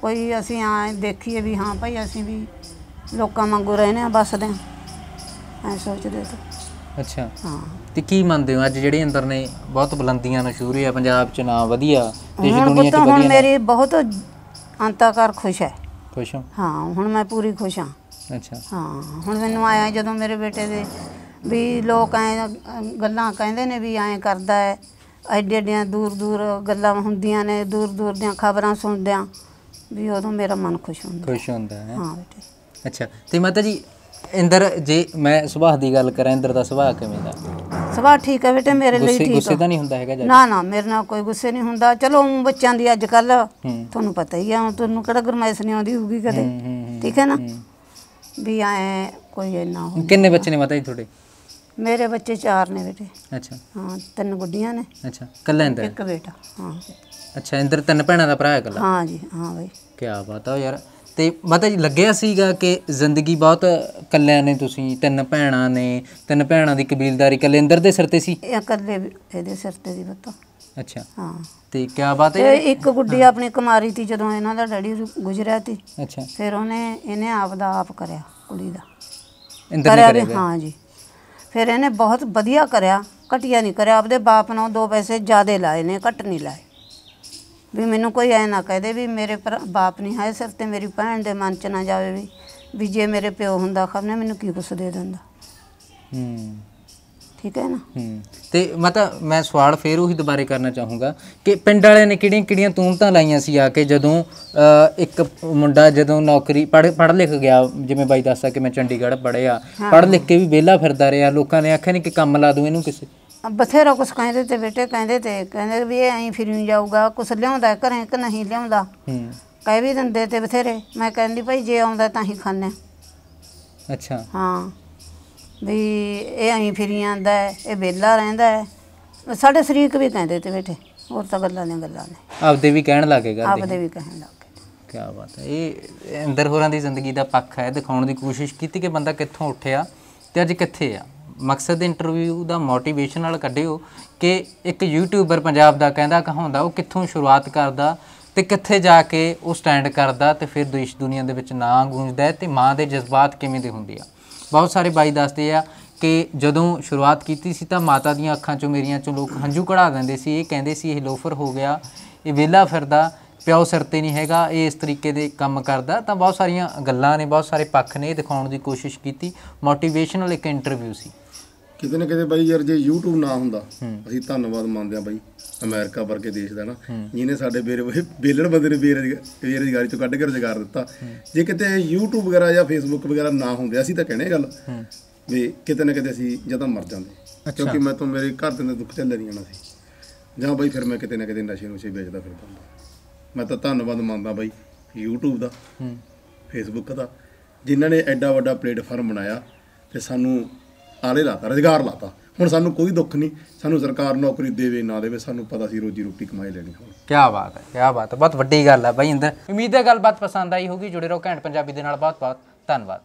ਕੋਈ ਅਸੀਂ ਆ ਦੇਖੀਏ ਵੀ ਹਾਂ ਭਾਈ ਅਸੀਂ ਵੀ ਲੋਕਾਂ ਵਾਂਗੂ ਰਹਿਨੇ ਆ ਬਸਦੇ ਆ ਐ ਸੋਚਦੇ ਤੇ ਅੱਛਾ ਹਾਂ ਤੇ ਕੀ ਮੰਨਦੇ ਹੋ ਅੱਜ ਜਿਹੜੇ ਅੰਦਰ ਨੇ ਬਹੁਤ ਬੁਲੰਦੀਆਂ ਨਾਲ ਸ਼ੁਰੂ ਹੈ ਪੰਜਾਬ 'ਚ ਨਾਮ ਵਧੀਆ ਦੇਸ਼ ਦੁਨੀਆ 'ਚ ਵਧੀਆ ਹੁਣ ਮੇਰੀ ਬਹੁਤ ਅੰਤਾਕਾਰ ਖੁਸ਼ ਹੈ ਖੁਸ਼ ਹਾਂ ਹਾਂ ਹੁਣ ਮੈਂ ਪੂਰੀ ਖੁਸ਼ ਹਾਂ ਅੱਛਾ ਹਾਂ ਹੁਣ ਮੈਨੂੰ ਆਇਆ ਜਦੋਂ ਮੇਰੇ ਬੇਟੇ ਦੇ ਵੀ ਲੋਕ ਐ ਗੱਲਾਂ ਕਹਿੰਦੇ ਨੇ ਵੀ ਐ ਕਰਦਾ ਐ ਐਡੇ ਐਡੇ ਦੂਰ ਦੂਰ ਗੱਲਾਂ ਹੁੰਦੀਆਂ ਨੇ ਦੂਰ ਦੂਰ ਦੀਆਂ ਖਬਰਾਂ ਸੁਣਦਿਆਂ ਵੀ ਉਦੋਂ ਮੇਰਾ ਮਨ ਖੁਸ਼ ਹੁੰਦਾ ਖੁਸ਼ ਹੁੰਦਾ ਹੈ ਹਾਂ ਬੇਟੇ ਅੱਛਾ ਤੇ ਮਾਤਾ ਜੀ ਇੰਦਰ ਜੇ ਮੈਂ ਸੁਭਾਅ ਦੀ ਗੱਲ ਕਰਾਂ ਇੰਦਰ ਦਾ ਸੁਭਾਅ ਕਿਵੇਂ ਦਾ ਸਵਾ ਠੀਕ ਹੈ ਬੇਟੇ ਮੇਰੇ ਲਈ ਠੀਕ ਗੁੱਸੇ ਤਾਂ ਨਹੀਂ ਹੁੰਦਾ ਹੈਗਾ ਨਾ ਨਾ ਮੇਰੇ ਨਾਲ ਕੋਈ ਗੁੱਸੇ ਨਹੀਂ ਹੁੰਦਾ ਚਲੋ ਉਹ ਬੱਚਿਆਂ ਦੀ ਅੱਜ ਕੱਲ ਤੁਹਾਨੂੰ ਪਤਾ ਹੀ ਆ ਤੁਹਾਨੂੰ ਕਿਹੜਾ ਗਰਮੈਸ਼ ਨਹੀਂ ਆਉਂਦੀ ਹੋਊਗੀ ਕਦੇ ਠੀਕ ਹੈ ਨਾ ਵੀ ਐ ਕੋਈ ਇੰਨਾ ਹੋ ਕਿੰਨੇ ਬੱਚੇ ਨੇ ਮਾਤਾ ਜੀ ਤੁਹਾਡੇ ਮੇਰੇ ਬੱਚੇ ਚਾਰ ਨੇ ਬੇਟੇ ਅੱਛਾ ਹਾਂ ਤਿੰਨ ਗੁੱਡੀਆਂ ਨੇ ਅੱਛਾ ਕੱਲਾ ਇੰਦਰ ਇੱਕ ਬੇਟਾ ਹਾਂ ਅੱਛਾ ਇੰਦਰ ਤਿੰਨ ਭੈਣਾਂ ਦਾ ਭਰਾ ਹੈ ਕੱਲਾ ਹਾਂ ਜੀ ਹਾਂ ਬਈ ਕੀ ਬਾਤ ਆ ਯਾਰ ਤੇ ਮਾਤਾ ਜੀ ਲੱਗਿਆ ਸੀਗਾ ਕਿ ਜ਼ਿੰਦਗੀ ਬਹੁਤ ਕੱਲਿਆਂ ਨੇ ਤੁਸੀਂ ਤਿੰਨ ਭੈਣਾਂ ਨੇ ਤਿੰਨ ਭੈਣਾਂ ਦੀ ਕਬੀਲਦਾਰੀ ਕਲਿੰਦਰ ਦੇ ਸਿਰ ਤੇ ਸੀ ਇਹ ਕੱਲੇ ਇਹਦੇ ਸਿਰ ਤੇ ਦੀ ਬਤੋ ਅੱਛਾ ਹਾਂ ਤੇ ਕੀ ਬਾਤ ਹੈ ਇੱਕ ਗੁੱਡੀ ਆਪਣੀ ਕੁਮਾਰੀ ਸੀ ਜਦੋਂ ਇਹਨਾਂ ਦਾ ਡੈਡੀ ਗੁਜਰਿਆ ਸੀ ਅੱਛਾ ਫਿਰ ਉਹਨੇ ਇਹਨੇ ਆਪ ਦਾ ਆਪ ਕਰਿਆ ਕੁੜੀ ਦਾ ਇੰਦਰ ਨੇ ਕਰਿਆ ਹਾਂ ਜੀ ਫਿਰ ਇਹਨੇ ਬਹੁਤ ਵਧੀਆ ਕਰਿਆ ਘਟਿਆ ਨਹੀਂ ਕਰਿਆ ਆਪਦੇ ਬਾਪ ਨੂੰ ਦੋ ਪੈਸੇ ਜ਼ਿਆਦੇ ਲਾਏ ਨੇ ਘਟ ਨਹੀਂ ਲਾਏ ਵੀ ਮੈਨੂੰ ਕੋਈ ਐ ਨਾ ਕਹਦੇ ਵੀ ਮੇਰੇ ਬਾਪ ਨਹੀਂ ਹੈ ਸਿਰ ਤੇ ਮੇਰੀ ਭੈਣ ਦੇ ਮਨ ਚ ਨਾ ਜਾਵੇ ਵੀ ਵੀ ਜੇ ਮੇਰੇ ਪਿਓ ਹੁੰਦਾ ਖਾ ਨੇ ਮੈਨੂੰ ਕੀ ਕੁਛ ਦੇ ਦਿੰਦਾ ਹੂੰ ਠੀਕ ਹੈ ਨਾ ਹੂੰ ਤੇ ਮਤਲਬ ਮੈਂ ਸਵਾਲ ਫੇਰ ਉਹੀ ਦੁਬਾਰੇ ਕਰਨਾ ਚਾਹੂੰਗਾ ਕਿ ਪਿੰਡ ਵਾਲਿਆਂ ਨੇ ਕਿਹੜੀਆਂ ਕਿਹੜੀਆਂ ਤੂਮਤਾਂ ਲਾਈਆਂ ਸੀ ਆ ਕੇ ਜਦੋਂ ਇੱਕ ਮੁੰਡਾ ਜਦੋਂ ਨੌਕਰੀ ਪੜ੍ਹ ਲਿਖ ਗਿਆ ਜਿਵੇਂ ਬਾਈ ਦੱਸਦਾ ਕਿ ਮੈਂ ਚੰਡੀਗੜ੍ਹ ਪੜ੍ਹਿਆ ਪੜ੍ਹ ਲਿਖ ਕੇ ਵੀ ਵਿਹਲਾ ਫਿਰਦਾ ਰਿਹਾ ਲੋਕਾਂ ਨੇ ਆਖਿਆ ਨਹੀਂ ਕਿ ਕੰਮ ਲਾ ਦੂੰ ਇਹਨੂੰ ਕਿਸੇ ਬਥੇਰਾ ਕੁਛ ਕਹਿੰਦੇ ਤੇ ਬੇਟੇ ਕਹਿੰਦੇ ਤੇ ਕਹਿੰਦੇ ਵੀ ਇਹ ਐਂ ਫਿਰ ਨਹੀਂ ਜਾਊਗਾ ਕੁਛ ਲਿਆਉਂਦਾ ਘਰੇ ਕਿ ਨਹੀਂ ਲਿਆਉਂਦਾ ਹੂੰ ਕਹਿ ਵੀ ਦਿੰਦੇ ਤੇ ਬਥੇਰੇ ਮੈਂ ਕਹਿੰਦੀ ਭਾਈ ਜੇ ਆਉਂਦਾ ਤਾਂ ਹੀ ਖਾਣਾ ਅੱਛਾ ਹਾਂ ਵੀ ਇਹ ਐਂ ਫਿਰ ਆਂਦਾ ਹੈ, ਇਹ ਵਿਹਲਾ ਰਹਿੰਦਾ ਹੈ ਸਾਡੇ ਸ਼ਰੀਕ ਵੀ ਕਹਿੰਦੇ ਤੇ ਬੇਟੇ ਹੋਰ ਤਾਂ ਗੱਲਾਂ ਨੇ ਗੱਲਾਂ ਨੇ ਆਪਦੇ ਵੀ ਕਹਿਣ ਲੱਗੇਗਾ ਦੇ ਆਪਦੇ ਵੀ ਕਹਿਣ ਲੱਗੇ ਕੀ ਬਾਤ ਹੈ ਇਹ ਅੰਦਰ ਹੋਰਾਂ ਦੀ ਜ਼ਿੰਦਗੀ ਦਾ ਪੱਖ ਹੈ ਦਿਖਾਉਣ ਦੀ ਕੋਸ਼ਿਸ਼ ਕੀਤੀ ਕਿ ਬੰਦਾ ਕਿੱਥੋਂ ਉੱਠਿਆ ਤੇ ਅੱਜ ਕਿੱਥੇ ਆ ਮਕਸਦ ਇੰਟਰਵਿਊ ਦਾ ਮੋਟੀਵੇਸ਼ਨ ਨਾਲ ਕੱਢਿਓ ਕਿ ਇੱਕ ਯੂਟਿਊਬਰ ਪੰਜਾਬ ਦਾ ਕਹਿੰਦਾ ਕਹਾਉਂਦਾ ਉਹ ਕਿੱਥੋਂ ਸ਼ੁਰੂਆਤ ਕਰਦਾ ਤੇ ਕਿੱਥੇ ਜਾ ਕੇ ਉਹ ਸਟੈਂਡ ਕਰਦਾ ਤੇ ਫਿਰ ਦੇਸ਼ ਦੁਨੀਆ ਦੇ ਵਿੱਚ ਨਾਂ ਗੂੰਜਦਾ ਤੇ ਮਾਂ ਦੇ ਜਜ਼ਬਾਤ ਕਿਵੇਂ ਦੇ ਹੁੰਦੇ ਆ ਬਹੁਤ ਸਾਰੇ ਬਾਈ ਦੱਸਦੇ ਆ ਕਿ ਜਦੋਂ ਸ਼ੁਰੂਆਤ ਕੀਤੀ ਸੀ ਤਾਂ ਮਾਤਾ ਦੀਆਂ ਅੱਖਾਂ ਚੋਂ ਮੇਰੀਆਂ ਚੋਂ ਲੋਕ ਹੰਝੂ ਕਢਾ ਦਿੰਦੇ ਸੀ ਇਹ ਕਹਿੰਦੇ ਸੀ ਇਹ ਲੋਫਰ ਹੋ ਗਿਆ ਇਹ ਵਿਹਲਾ ਫਿਰਦਾ ਪਿਓ ਸਿਰ ਤੇ ਨਹੀਂ ਹੈਗਾ ਇਹ ਇਸ ਤਰੀਕੇ ਦੇ ਕੰਮ ਕਰਦਾ ਤਾਂ ਬਹੁਤ ਸਾਰੀਆਂ ਗੱਲਾਂ ਨੇ ਬਹੁਤ ਸਾਰੇ ਪੱਖ ਨੇ ਦਿਖਾਉਣ ਦੀ ਕੋਸ਼ਿਸ਼ ਕੀਤੀ ਮੋਟੀਵੇਸ਼ਨਲ ਇੱਕ ਇੰਟਰਵਿਊ ਸੀ ਕਿਤੇ ਨਾ ਕਿਤੇ ਬਾਈ ਯਾਰ ਜੇ YouTube ਨਾ ਹੁੰਦਾ ਅਸੀਂ ਧੰਨਵਾਦ ਮੰਨਦੇ ਆ ਬਾਈ ਅਮਰੀਕਾ ਵਰਗੇ ਦੇਸ਼ ਦਾ ਨਾ ਜਿਹਨੇ ਸਾਡੇ ਬੇਰੇ ਬੇਲਣ ਬੰਦੇ ਨੇ ਬੇਰੇ ਬੇਰੋਜ਼ਗਾਰੀ ਤੋਂ ਕੱਢ ਕੇ ਰੋਜ਼ਗਾਰ ਦਿੱਤਾ ਜੇ ਕਿਤੇ YouTube ਵਗੈਰਾ ਜਾਂ Facebook ਵਗੈਰਾ ਨਾ ਹੁੰਦੇ ਅਸੀਂ ਤਾਂ ਕਹਨੇ ਗੱਲ ਵੀ ਕਿਤੇ ਨਾ ਕਿਤੇ ਅਸੀਂ ਜਦਾਂ ਮਰ ਜਾਂਦੇ ਕਿਉਂਕਿ ਮੈਂ ਤੋਂ ਮੇਰੇ ਘਰ ਦੇ ਦੁੱਖ ਚੱਲ ਰਹੀਆਂ ਨਾ ਸੀ ਜਾਂ ਬਾਈ ਫਿਰ ਮੈਂ ਕਿਤੇ ਨਾ ਕਿਤੇ ਨਸ਼ੇ ਨੂੰ ਸੇ ਵੇਚਦਾ ਫਿਰਦਾ ਮੈਂ ਤਾਂ ਧੰਨਵਾਦ ਮੰਨਦਾ ਬਾਈ YouTube ਦਾ Facebook ਦਾ ਜਿਨ੍ਹਾਂ ਨੇ ਐਡਾ ਵੱਡਾ ਪਲੇਟਫਾਰਮ ਬਣਾਇਆ ਤੇ ਸਾਨੂੰ ਆਲੇ ਲਾਤਾ ਰੁਜ਼ਗਾਰ ਲਾਤਾ ਹੁਣ ਸਾਨੂੰ ਕੋਈ ਦੁੱਖ ਨਹੀਂ ਸਾਨੂੰ ਸਰਕਾਰ ਨੌਕਰੀ ਦੇਵੇ ਨਾ ਦੇਵੇ ਸਾਨੂੰ ਪਤਾ ਸੀ ਰੋਜੀ ਰੋਟੀ ਕਮਾਈ ਲੈਣੀ ਹੁਣ ਕੀ ਬਾਤ ਹੈ ਕੀ ਬਾਤ ਹੈ ਬਹੁਤ ਵੱਡੀ ਗੱਲ ਹੈ ਭਾਈ ਅੰਦਰ ਉਮੀਦ ਹੈ ਗੱਲਬਾਤ ਪਸੰਦ ਆਈ ਹੋਗੀ ਜੁੜੇ ਰਹੋ ਘੈਂਟ ਪੰਜਾਬੀ ਦੇ ਨਾਲ ਬਹੁਤ ਬਹੁਤ ਧੰਨਵਾਦ